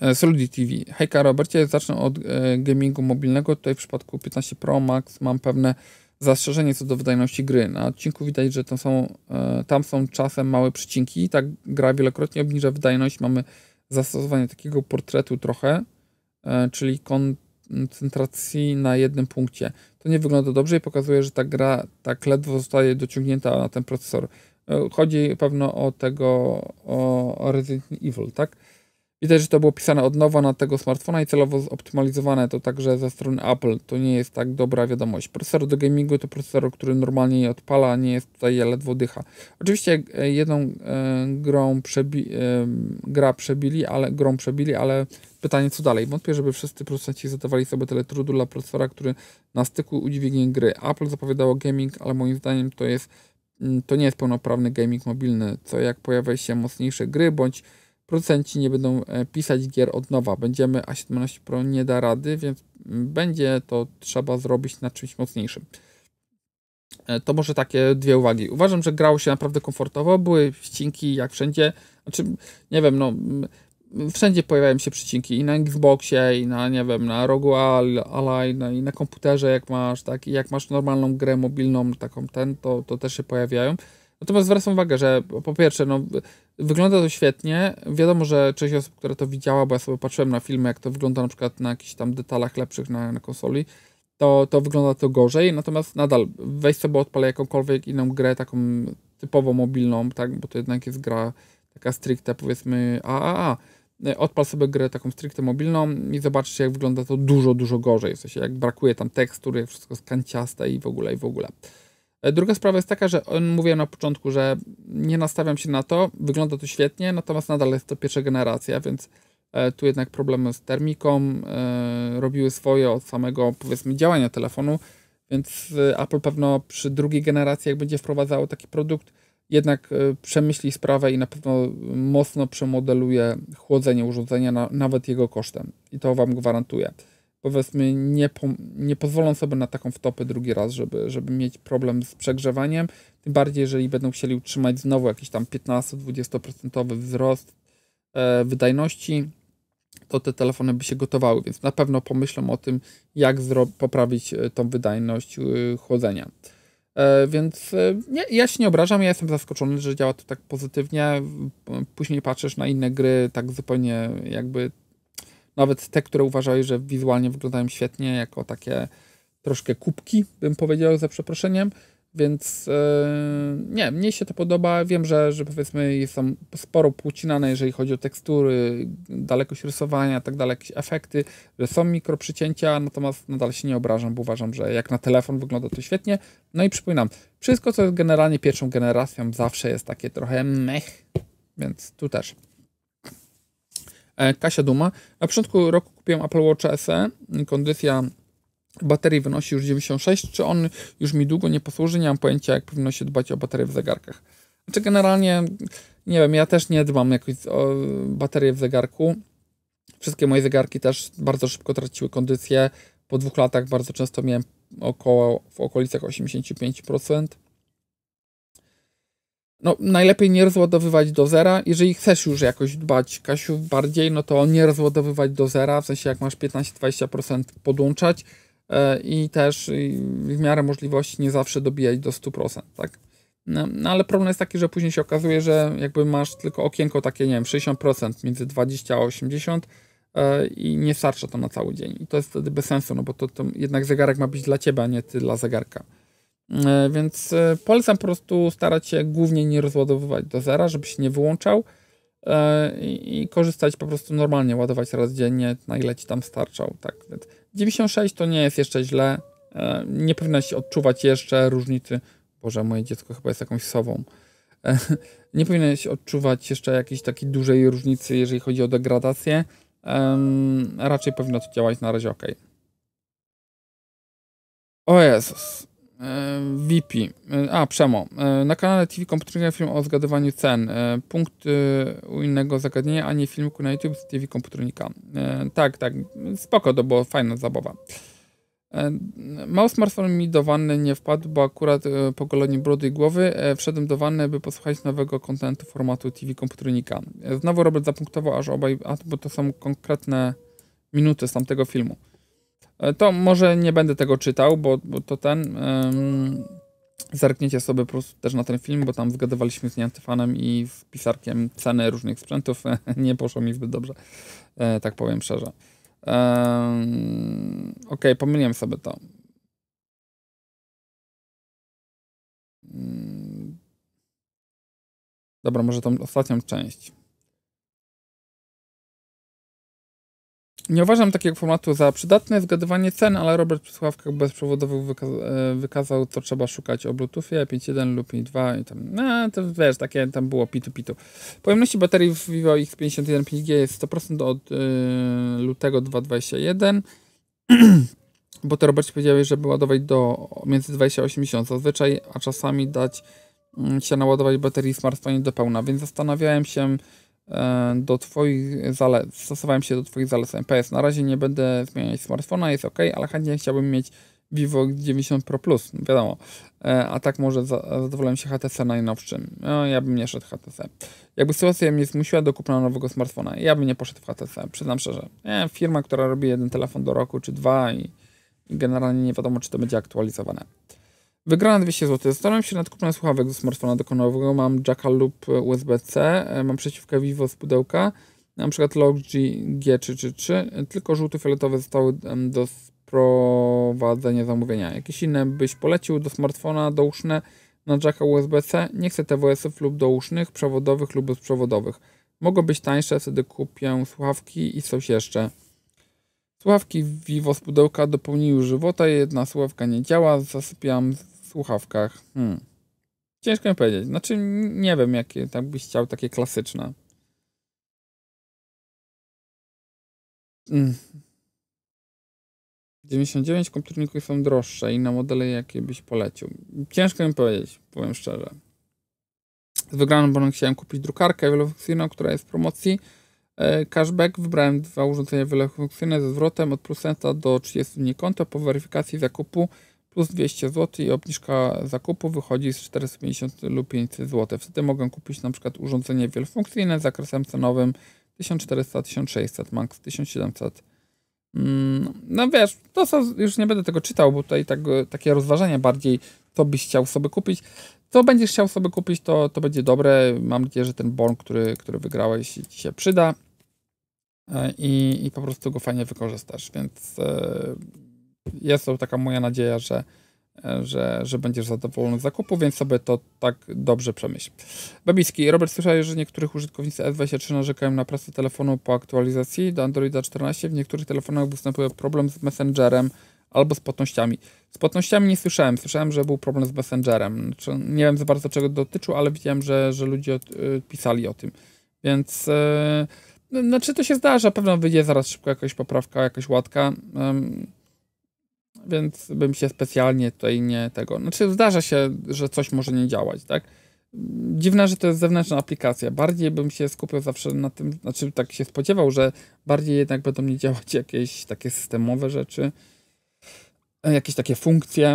S1: Okay. E, Solidity TV. Hejka Robercie, zacznę od e, gamingu mobilnego. Tutaj w przypadku 15 Pro Max mam pewne zastrzeżenie co do wydajności gry. Na odcinku widać, że tam są, e, tam są czasem małe przycinki. Tak gra wielokrotnie obniża wydajność. Mamy zastosowanie takiego portretu trochę, e, czyli koncentracji na jednym punkcie. To nie wygląda dobrze i pokazuje, że ta gra tak ledwo zostaje dociągnięta na ten procesor. E, chodzi pewno o tego o Resident Evil, tak? Widać, że to było pisane od nowa na tego smartfona i celowo zoptymalizowane to także ze strony Apple. To nie jest tak dobra wiadomość. Procesor do gamingu to procesor, który normalnie je odpala, nie jest tutaj ledwo dycha. Oczywiście e, jedną e, grą przebi e, gra przebili, ale grą przebili, ale pytanie co dalej. Wątpię, żeby wszyscy producenci zadawali sobie tyle trudu dla procesora, który na styku udźwignie gry. Apple zapowiadało gaming, ale moim zdaniem to jest mm, to nie jest pełnoprawny gaming mobilny, co jak pojawia się mocniejsze gry bądź producenci nie będą e, pisać gier od nowa. Będziemy, A17 Pro nie da rady, więc będzie to trzeba zrobić na czymś mocniejszym. E, to może takie dwie uwagi. Uważam, że grało się naprawdę komfortowo, były ścinki jak wszędzie, znaczy, nie wiem, no wszędzie pojawiają się przycinki i na Xboxie, i na, nie wiem, na rogu Ally, no i na komputerze jak masz, tak, i jak masz normalną grę mobilną taką ten, to, to też się pojawiają. Natomiast no zwracam uwagę, że po pierwsze, no, wygląda to świetnie. Wiadomo, że część osób, która to widziała, bo ja sobie patrzyłem na filmy, jak to wygląda na przykład na jakichś tam detalach lepszych na, na konsoli, to, to wygląda to gorzej. Natomiast nadal weź sobie odpalę jakąkolwiek inną grę, taką typowo mobilną, tak, bo to jednak jest gra taka stricte powiedzmy AAA. Odpal sobie grę taką stricte mobilną i zobaczcie, jak wygląda to dużo, dużo gorzej. W sensie, jak brakuje tam tekstury, jak wszystko skanciaste i w ogóle, i w ogóle. E, druga sprawa jest taka, że mówiłem na początku, że nie nastawiam się na to, wygląda to świetnie, natomiast nadal jest to pierwsza generacja, więc e, tu jednak problemy z termiką e, robiły swoje od samego, powiedzmy, działania telefonu, więc Apple pewno przy drugiej generacji, jak będzie wprowadzało taki produkt, jednak przemyśli sprawę i na pewno mocno przemodeluje chłodzenie urządzenia, nawet jego kosztem. I to Wam gwarantuję powiedzmy, nie, po, nie pozwolą sobie na taką wtopę drugi raz, żeby, żeby mieć problem z przegrzewaniem. Tym bardziej, jeżeli będą chcieli utrzymać znowu jakiś tam 15-20% wzrost e, wydajności, to te telefony by się gotowały, więc na pewno pomyślą o tym, jak poprawić e, tą wydajność e, chłodzenia. E, więc e, nie, ja się nie obrażam, ja jestem zaskoczony, że działa to tak pozytywnie. Później patrzysz na inne gry, tak zupełnie jakby nawet te, które uważali, że wizualnie wyglądają świetnie, jako takie troszkę kubki, bym powiedział, za przeproszeniem. Więc e, nie, mnie się to podoba. Wiem, że, że powiedzmy jest tam sporo płucinane, jeżeli chodzi o tekstury, dalekość rysowania, tak dalej, jakieś efekty, że są mikroprzycięcia, natomiast nadal się nie obrażam, bo uważam, że jak na telefon wygląda to świetnie. No i przypominam, wszystko co jest generalnie pierwszą generacją zawsze jest takie trochę mech, więc tu też. E, Kasia Duma. Na początku roku kupiłem Apple Watch SE. Kondycja baterii wynosi już 96. Czy on już mi długo nie posłuży? Nie mam pojęcia, jak powinno się dbać o baterie w zegarkach. Znaczy generalnie, nie wiem, ja też nie dbam jakoś o baterię w zegarku. Wszystkie moje zegarki też bardzo szybko traciły kondycję. Po dwóch latach bardzo często miałem około, w okolicach 85% no, najlepiej nie rozładowywać do zera. Jeżeli chcesz już jakoś dbać, Kasiu, bardziej, no to nie rozładowywać do zera, w sensie jak masz 15-20% podłączać e, i też w miarę możliwości nie zawsze dobijać do 100%, tak? No, no, ale problem jest taki, że później się okazuje, że jakby masz tylko okienko takie, nie wiem, 60% między 20 a 80 e, i nie starcza to na cały dzień. I to jest wtedy bez sensu, no bo to, to jednak zegarek ma być dla ciebie, a nie ty dla zegarka. E, więc e, polecam po prostu starać się głównie nie rozładowywać do zera, żeby się nie wyłączał e, i korzystać po prostu normalnie, ładować raz dziennie, na no ile ci tam starczał. Tak? Więc 96 to nie jest jeszcze źle. Nie powinnaś odczuwać jeszcze różnicy. Boże, moje dziecko chyba jest jakąś sową. Nie powinnaś odczuwać jeszcze jakiejś takiej dużej różnicy, jeżeli chodzi o degradację. Raczej powinno to działać na razie ok. O Jezus. E, VP. E, a, Przemo. E, na kanale TV Komputerka film o zgadywaniu cen. Punkt u innego zagadnienia, a nie filmiku na YouTube z TV Komputernika. Tak, tak. Spoko, to była fajna zabawa. Mał smartfon mi do wanny nie wpadł, bo akurat po goleniu brody i głowy wszedłem do wanny, by posłuchać nowego kontentu formatu TV Komputernika. Znowu Robert zapunktował, aż obaj, bo to są konkretne minuty z tamtego filmu. E, to może nie będę tego czytał, bo, bo to ten. Um, zerkniecie sobie po prostu też na ten film, bo tam zgadywaliśmy z Niantyfanem i z pisarkiem ceny różnych sprzętów. nie poszło mi zbyt dobrze, e, tak powiem szczerze. Ok, Okej, okay, pomyliłem sobie to. Mm. Dobra, może tą ostatnią część. Nie uważam takiego formatu za przydatne, zgadywanie cen, ale Robert przy słuchawkach bezprzewodowych wyka e, wykazał, co trzeba szukać o Bluetoothie 5.1 lub 5.2 i tam, no to wiesz, takie tam było pitu-pitu. Pojemności baterii w Vivo X51 5G jest 100% od yy, lutego 2021, bo to Robert powiedziałeś, żeby ładować do między 20 a 80 zazwyczaj, a czasami dać mm, się naładować baterii smartfonie do pełna, więc zastanawiałem się, E, do Twoich zaleceń, stosowałem się do Twoich zaleceń. PS. Na razie nie będę zmieniać smartfona, jest ok, ale chętnie chciałbym mieć Vivo 90 Pro Plus, wiadomo. E, a tak może zadowolę się HTC najnowszym. No, ja bym nie szedł HTC. Jakby sytuacja mnie zmusiła do kupna nowego smartfona, ja bym nie poszedł w HTC, przyznam szczerze. Nie, firma, która robi jeden telefon do roku czy dwa i generalnie nie wiadomo, czy to będzie aktualizowane. Wygrana 200 zł. Zastanawiam się nad kupnem słuchawek do smartfona dokonowego. Mam jacka lub USB-C, e, mam przeciwkę Vivo z pudełka, na przykład Logi G333, tylko żółty fioletowe zostały do sprowadzenia zamówienia. Jakieś inne byś polecił do smartfona douszne na jacka USB-C? Nie chcę TWS-ów lub dousznych, przewodowych lub bezprzewodowych. Mogą być tańsze, wtedy kupię słuchawki i coś jeszcze. Słuchawki Vivo z pudełka dopełniły żywota, jedna słuchawka nie działa, zasypiam słuchawkach. Hmm. Ciężko mi powiedzieć. Znaczy, nie wiem, jakie tak byś chciał, takie klasyczne. Mm. 99 komputerników są droższe i na modele, jakie byś polecił. Ciężko mi powiedzieć, powiem szczerze. Z wygraną bo chciałem kupić drukarkę wielofunkcyjną, która jest w promocji. E, cashback wybrałem dwa urządzenia wielofunkcyjne ze zwrotem od procenta do 30 dni konta po weryfikacji zakupu plus 200 zł i obniżka zakupu wychodzi z 450 lub 500 zł. Wtedy mogę kupić na przykład urządzenie wielofunkcyjne z zakresem cenowym 1400-1600, max 1700. Mm, no wiesz, to co, już nie będę tego czytał, bo tutaj tak, takie rozważania bardziej, co byś chciał sobie kupić. Co będziesz chciał sobie kupić, to, to będzie dobre. Mam nadzieję, że ten bon, który, który wygrałeś, ci się przyda e, i, i po prostu go fajnie wykorzystasz. Więc e, jest to taka moja nadzieja, że, że, że będziesz zadowolony z zakupu, więc sobie to tak dobrze przemyśl. Babiski, Robert, słyszałeś, że niektórych użytkownicy S23 narzekają na pracę telefonu po aktualizacji do Androida 14. W niektórych telefonach występuje problem z Messengerem albo z płatnościami. Z płatnościami nie słyszałem. Słyszałem, że był problem z Messengerem. Znaczy, nie wiem za bardzo czego dotyczył, ale widziałem, że, że ludzie od, y, pisali o tym. Więc... czy no, znaczy to się zdarza, pewno wyjdzie zaraz szybko jakaś poprawka, jakaś łatka. Yy więc bym się specjalnie tutaj nie tego. Znaczy, zdarza się, że coś może nie działać, tak? Dziwne, że to jest zewnętrzna aplikacja. Bardziej bym się skupiał zawsze na tym, znaczy tak się spodziewał, że bardziej jednak będą mnie działać jakieś takie systemowe rzeczy, jakieś takie funkcje,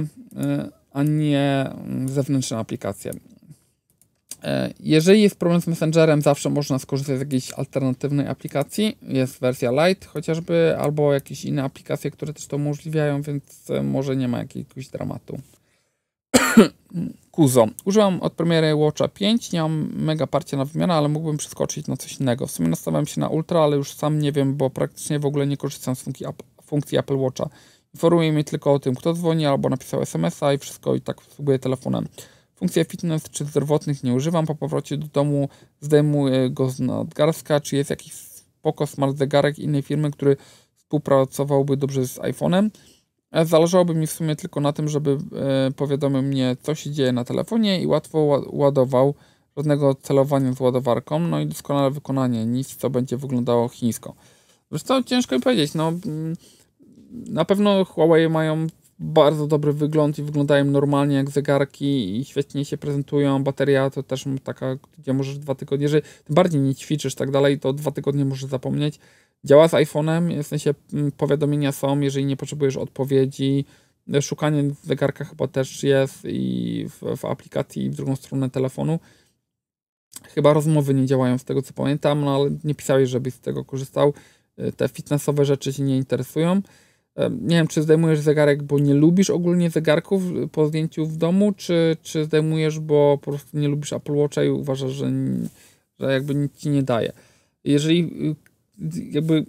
S1: y, a nie mm, zewnętrzne aplikacje. E, jeżeli jest problem z Messengerem, zawsze można skorzystać z jakiejś alternatywnej aplikacji. Jest wersja Lite chociażby, albo jakieś inne aplikacje, które też to umożliwiają, więc e, może nie ma jakiegoś dramatu. Kuzo. Użyłam od premiery Watcha 5, nie mam mega parcia na wymianę, ale mógłbym przeskoczyć na coś innego. W sumie nastawiam się na Ultra, ale już sam nie wiem, bo praktycznie w ogóle nie korzystam z funkcji, funkcji Apple Watcha. Informuję mnie tylko o tym, kto dzwoni albo napisał SMS-a i wszystko i tak obsługuje telefonem. Funkcja fitness czy zdrowotnych nie używam. Po powrocie do domu zdejmuję go z nadgarstka. Czy jest jakiś spoko smart zegarek innej firmy, który współpracowałby dobrze z iPhone'em? E, zależałoby mi w sumie tylko na tym, żeby e, powiadomił mnie, co się dzieje na telefonie i łatwo ładował żadnego celowania z ładowarką, no i doskonale wykonanie, nic co będzie wyglądało chińsko. Zresztą ciężko mi powiedzieć, no mm, na pewno Huawei mają bardzo dobry wygląd i wyglądają normalnie jak zegarki i świetnie się prezentują. Bateria to też taka, gdzie możesz dwa tygodnie, jeżeli tym bardziej nie ćwiczysz tak dalej, to dwa tygodnie możesz zapomnieć. Działa z iPhone'em, w sensie mm, powiadomienia są, jeżeli nie potrzebujesz odpowiedzi. Szukanie zegarka chyba też jest i w, w aplikacji i w drugą stronę telefonu. Chyba rozmowy nie działają z tego co pamiętam, no ale nie pisałeś, żebyś z tego korzystał. Y, te fitnessowe rzeczy się nie interesują nie wiem, czy zdejmujesz zegarek, bo nie lubisz ogólnie zegarków y, po zdjęciu w domu, czy, czy zdejmujesz, bo po prostu nie lubisz Apple Watcha i uważasz, że, że jakby nic ci nie daje. Jeżeli y, y, jakby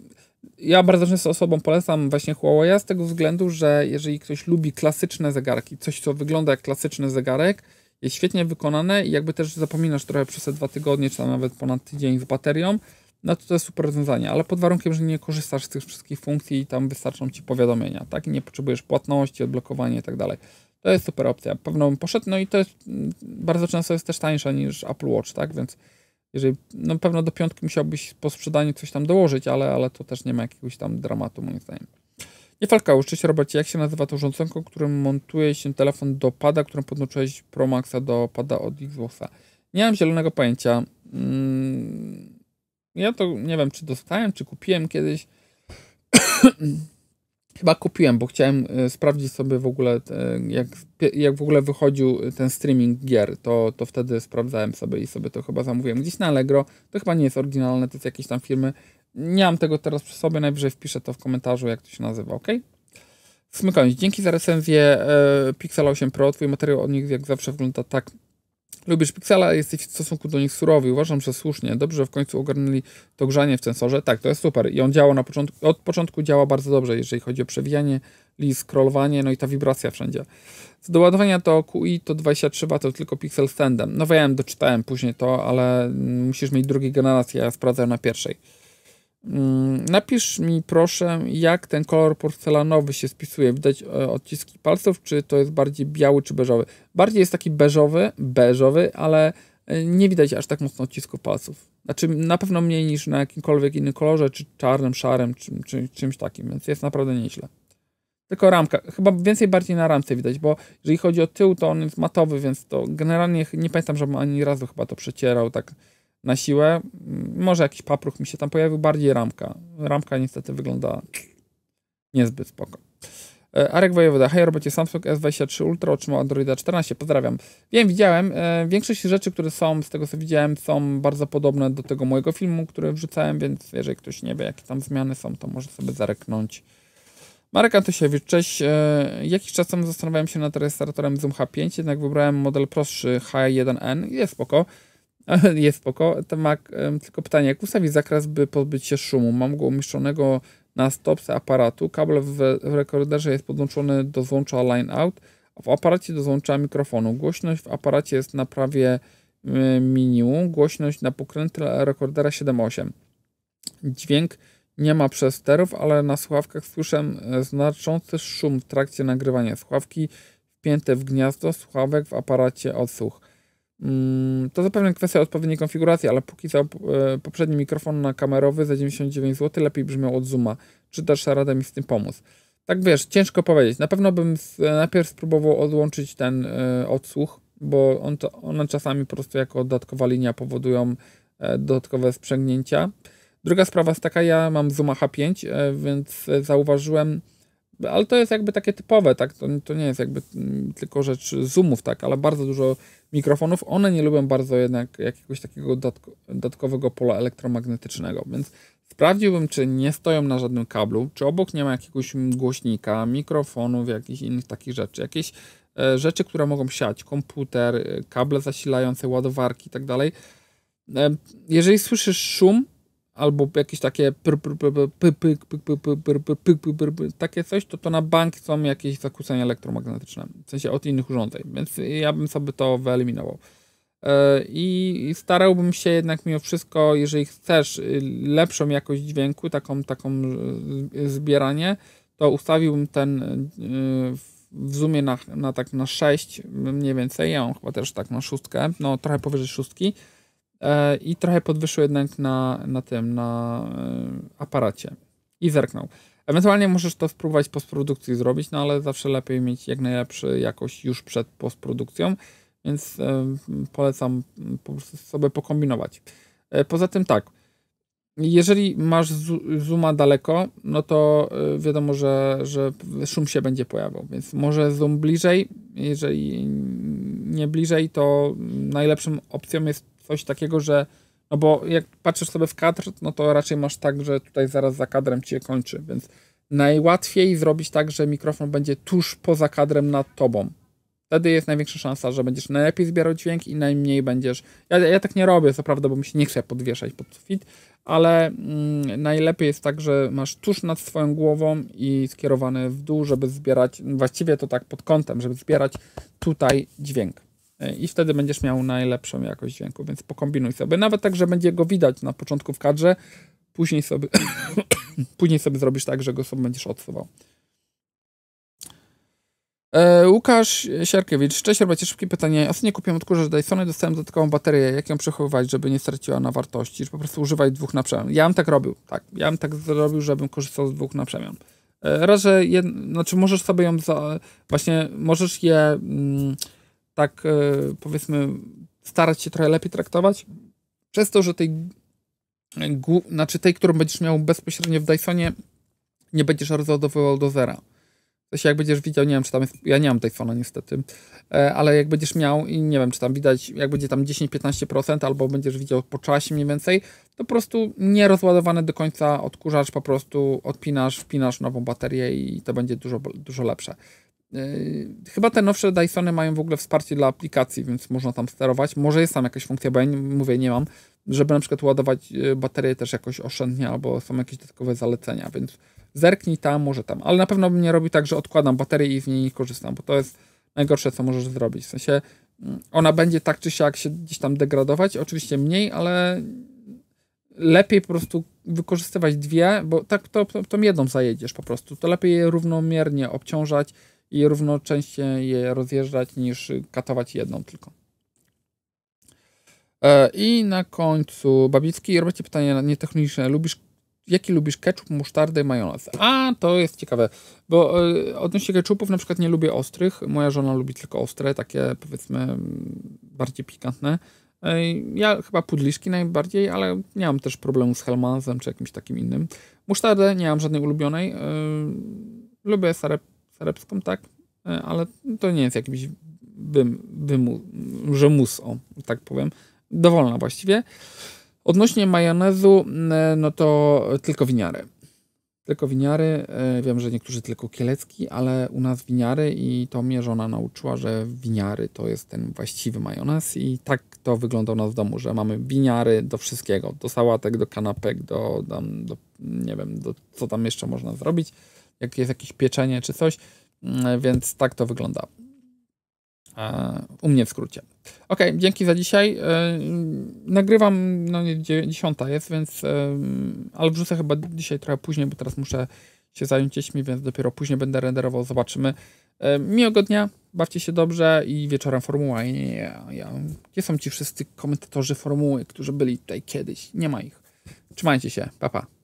S1: ja bardzo często osobom polecam właśnie Huawei z tego względu, że jeżeli ktoś lubi klasyczne zegarki, coś co wygląda jak klasyczny zegarek, jest świetnie wykonane i jakby też zapominasz trochę przez te dwa tygodnie, czy tam nawet ponad tydzień z baterią, no to, to jest super rozwiązanie, ale pod warunkiem, że nie korzystasz z tych wszystkich funkcji i tam wystarczą ci powiadomienia, tak? I nie potrzebujesz płatności, odblokowania i tak dalej. To jest super opcja. Pewno bym poszedł, no i to jest, mm, bardzo często jest też tańsza niż Apple Watch, tak? Więc jeżeli, no pewno do piątki musiałbyś po sprzedaniu coś tam dołożyć, ale, ale to też nie ma jakiegoś tam dramatu moim zdaniem. Nie falka, cześć robocie, jak się nazywa to urządzonko, którym montuje się telefon do pada, którym podłączyłeś Pro Maxa do pada od Xboxa? Nie mam zielonego pojęcia. Mm, ja to nie wiem, czy dostałem, czy kupiłem kiedyś. Chyba kupiłem, bo chciałem e, sprawdzić sobie w ogóle, e, jak, jak w ogóle wychodził ten streaming gier, to, to wtedy sprawdzałem sobie i sobie to chyba zamówiłem gdzieś na Allegro. To chyba nie jest oryginalne, to jest jakieś tam firmy. Nie mam tego teraz przy sobie, najwyżej wpiszę to w komentarzu, jak to się nazywa, ok? Smykając, dzięki za recenzję e, Pixel 8 Pro, twój materiał od nich jak zawsze wygląda tak Lubisz piksela, ale jesteś w stosunku do nich surowy. Uważam, że słusznie. Dobrze, że w końcu ogarnęli to grzanie w sensorze. Tak, to jest super. I on działa na początku, od początku działa bardzo dobrze, jeżeli chodzi o przewijanie list, scrollowanie, no i ta wibracja wszędzie. Z doładowania to QI to 23W, to tylko pixel standem. No wiem, doczytałem później to, ale musisz mieć drugiej generacji, a ja sprawdzałem na pierwszej. Mm, napisz mi proszę, jak ten kolor porcelanowy się spisuje. Widać e, odciski palców, czy to jest bardziej biały, czy beżowy. Bardziej jest taki beżowy, beżowy, ale e, nie widać aż tak mocno odcisków palców. Znaczy na pewno mniej niż na jakimkolwiek innym kolorze, czy czarnym, szarym, czy, czy czymś takim, więc jest naprawdę nieźle. Tylko ramka. Chyba więcej bardziej na ramce widać, bo jeżeli chodzi o tył, to on jest matowy, więc to generalnie nie pamiętam, żebym ani razu chyba to przecierał tak na siłę. Może jakiś papruch mi się tam pojawił, bardziej ramka. Ramka niestety wygląda niezbyt spoko. E, Arek Wojewoda, hej robocie, Samsung S23 Ultra otrzymał Androida 14, pozdrawiam. Wiem, widziałem, e, większość rzeczy, które są, z tego co widziałem, są bardzo podobne do tego mojego filmu, który wrzucałem, więc jeżeli ktoś nie wie, jakie tam zmiany są, to może sobie zareknąć. Marek Antosiewicz, cześć. E, jakiś czas temu zastanawiałem się nad rejestratorem Zoom H5, jednak wybrałem model prostszy H1N i jest spoko. Jest spoko. To ma tylko pytanie, jak ustawić zakres, by pozbyć się szumu? Mam go umieszczonego na stopce aparatu. Kabel w, w rekorderze jest podłączony do złącza line out, a w aparacie do złącza mikrofonu. Głośność w aparacie jest na prawie e, minimum, głośność na pokrętle rekordera 7.8. Dźwięk nie ma sterów, ale na słuchawkach słyszę e, znaczący szum w trakcie nagrywania. Słuchawki wpięte w gniazdo słuchawek w aparacie odsłuch. Mm, to zapewne kwestia odpowiedniej konfiguracji, ale póki co e, poprzedni mikrofon na kamerowy za 99 zł lepiej brzmiał od Zooma. Czy dasz radę mi z tym pomóc? Tak wiesz, ciężko powiedzieć. Na pewno bym e, najpierw spróbował odłączyć ten e, odsłuch, bo on to, one czasami po prostu jako dodatkowa linia powodują dodatkowe sprzęgnięcia. Druga sprawa jest taka, ja mam Zooma H5, więc zauważyłem, ale to jest jakby takie typowe, tak? To, to nie jest jakby mm, tylko rzecz Zoomów, tak? Ale bardzo dużo mikrofonów, one nie lubią bardzo jednak jakiegoś takiego dodatkowego pola elektromagnetycznego, więc sprawdziłbym, czy nie stoją na żadnym kablu, czy obok nie ma jakiegoś głośnika, mikrofonów, jakichś innych takich rzeczy, jakieś e, rzeczy, które mogą siać, komputer, e, kable zasilające, ładowarki i tak dalej. E, jeżeli słyszysz szum, albo jakieś takie takie coś, to to na bank są jakieś zakłócenia elektromagnetyczne, w sensie od innych urządzeń, więc ja bym sobie to wyeliminował. I starałbym się jednak mimo wszystko, jeżeli chcesz lepszą jakość dźwięku, taką, taką zbieranie, to ustawiłbym ten w sumie na, na tak na 6 mniej więcej, ja mam chyba też tak na szóstkę, no trochę powyżej szóstki, E, i trochę podwyższył jednak na, na tym, na e, aparacie i zerknął. Ewentualnie możesz to spróbować postprodukcji zrobić, no ale zawsze lepiej mieć jak najlepszy jakość już przed postprodukcją, więc e, polecam po prostu sobie pokombinować. Poza tym tak, jeżeli masz zooma daleko, no to wiadomo, że, że szum się będzie pojawiał, więc może zoom bliżej, jeżeli nie bliżej, to najlepszą opcją jest coś takiego, że no bo jak patrzysz sobie w kadr, no to raczej masz tak, że tutaj zaraz za kadrem cię kończy, więc najłatwiej zrobić tak, że mikrofon będzie tuż poza kadrem nad tobą. Wtedy jest największa szansa, że będziesz najlepiej zbierał dźwięk i najmniej będziesz. Ja, ja tak nie robię, co prawda, bo mi się nie chce podwieszać pod sufit, ale mm, najlepiej jest tak, że masz tuż nad swoją głową i skierowany w dół, żeby zbierać, właściwie to tak pod kątem, żeby zbierać tutaj dźwięk. E, i wtedy będziesz miał najlepszą jakość dźwięku, więc pokombinuj sobie. Nawet tak, że będzie go widać na początku w kadrze, później sobie, później sobie zrobisz tak, że go sobie będziesz odsuwał. E, Łukasz Sierkiewicz. Cześć, robicie szybkie pytanie. Ostatnio kupiłem odkurzacz Dysona i dostałem dodatkową baterię. Jak ją przechowywać, żeby nie straciła na wartości? Czy po prostu używaj dwóch na przemian? Ja bym tak robił, tak. Ja bym tak zrobił, żebym korzystał z dwóch na przemian. E, raz, że jed... znaczy możesz sobie ją za... właśnie, możesz je... Mm, tak e, powiedzmy starać się trochę lepiej traktować, przez to, że tej, znaczy tej, którą będziesz miał bezpośrednio w Dysonie, nie będziesz rozładowywał do zera. To się jak będziesz widział, nie wiem czy tam jest, ja nie mam Dysona niestety, e, ale jak będziesz miał i nie wiem czy tam widać, jak będzie tam 10-15% albo będziesz widział po czasie mniej więcej, to po prostu nierozładowany do końca odkurzacz po prostu odpinasz, wpinasz nową baterię i to będzie dużo, dużo lepsze. Yy, chyba te nowsze Dysony mają w ogóle wsparcie dla aplikacji, więc można tam sterować. Może jest tam jakaś funkcja, bo ja nie, mówię, nie mam, żeby na przykład ładować yy, baterie też jakoś oszczędnie, albo są jakieś dodatkowe zalecenia, więc zerknij tam, może tam. Ale na pewno bym nie robił tak, że odkładam baterię i z niej nie korzystam, bo to jest najgorsze, co możesz zrobić. W sensie mm, ona będzie tak czy siak się gdzieś tam degradować, oczywiście mniej, ale lepiej po prostu wykorzystywać dwie, bo tak to, to, jedną zajedziesz po prostu. To lepiej je równomiernie obciążać i równocześnie je rozjeżdżać niż katować jedną tylko. E, I na końcu Babicki, robicie pytanie nietechniczne. Lubisz, jaki lubisz ketchup, musztardę i majonez? A, to jest ciekawe, bo e, odnośnie ketchupów na przykład nie lubię ostrych. Moja żona lubi tylko ostre, takie powiedzmy mm, bardziej pikantne. E, ja chyba pudliszki najbardziej, ale nie mam też problemu z helmanzem czy jakimś takim innym. Musztardę nie mam żadnej ulubionej. Lubię sare Sarepską, tak, e, ale to nie jest jakiś bym, bym, że mus, o, tak powiem, dowolna właściwie. Odnośnie majonezu, no to tylko winiary. Tylko winiary, e, wiem, że niektórzy tylko kielecki, ale u nas winiary i to mnie żona nauczyła, że winiary to jest ten właściwy majonez i tak to wygląda u nas w domu, że mamy winiary do wszystkiego, do sałatek, do kanapek, do, do, do nie wiem, do, co tam jeszcze można zrobić jak jest jakieś pieczenie czy coś, mm, więc tak to wygląda. E, u mnie w skrócie. Ok, dzięki za dzisiaj. E, nagrywam, no nie, dziesiąta jest, więc, e, ale wrzucę chyba dzisiaj trochę później, bo teraz muszę się zająć dziećmi, więc dopiero później będę renderował, zobaczymy. Miłego dnia, bawcie się dobrze i wieczorem Formuła. Nie, nie, nie. gdzie są ci wszyscy komentatorzy Formuły, którzy byli tutaj kiedyś? Nie ma ich. Trzymajcie się, papa. Pa.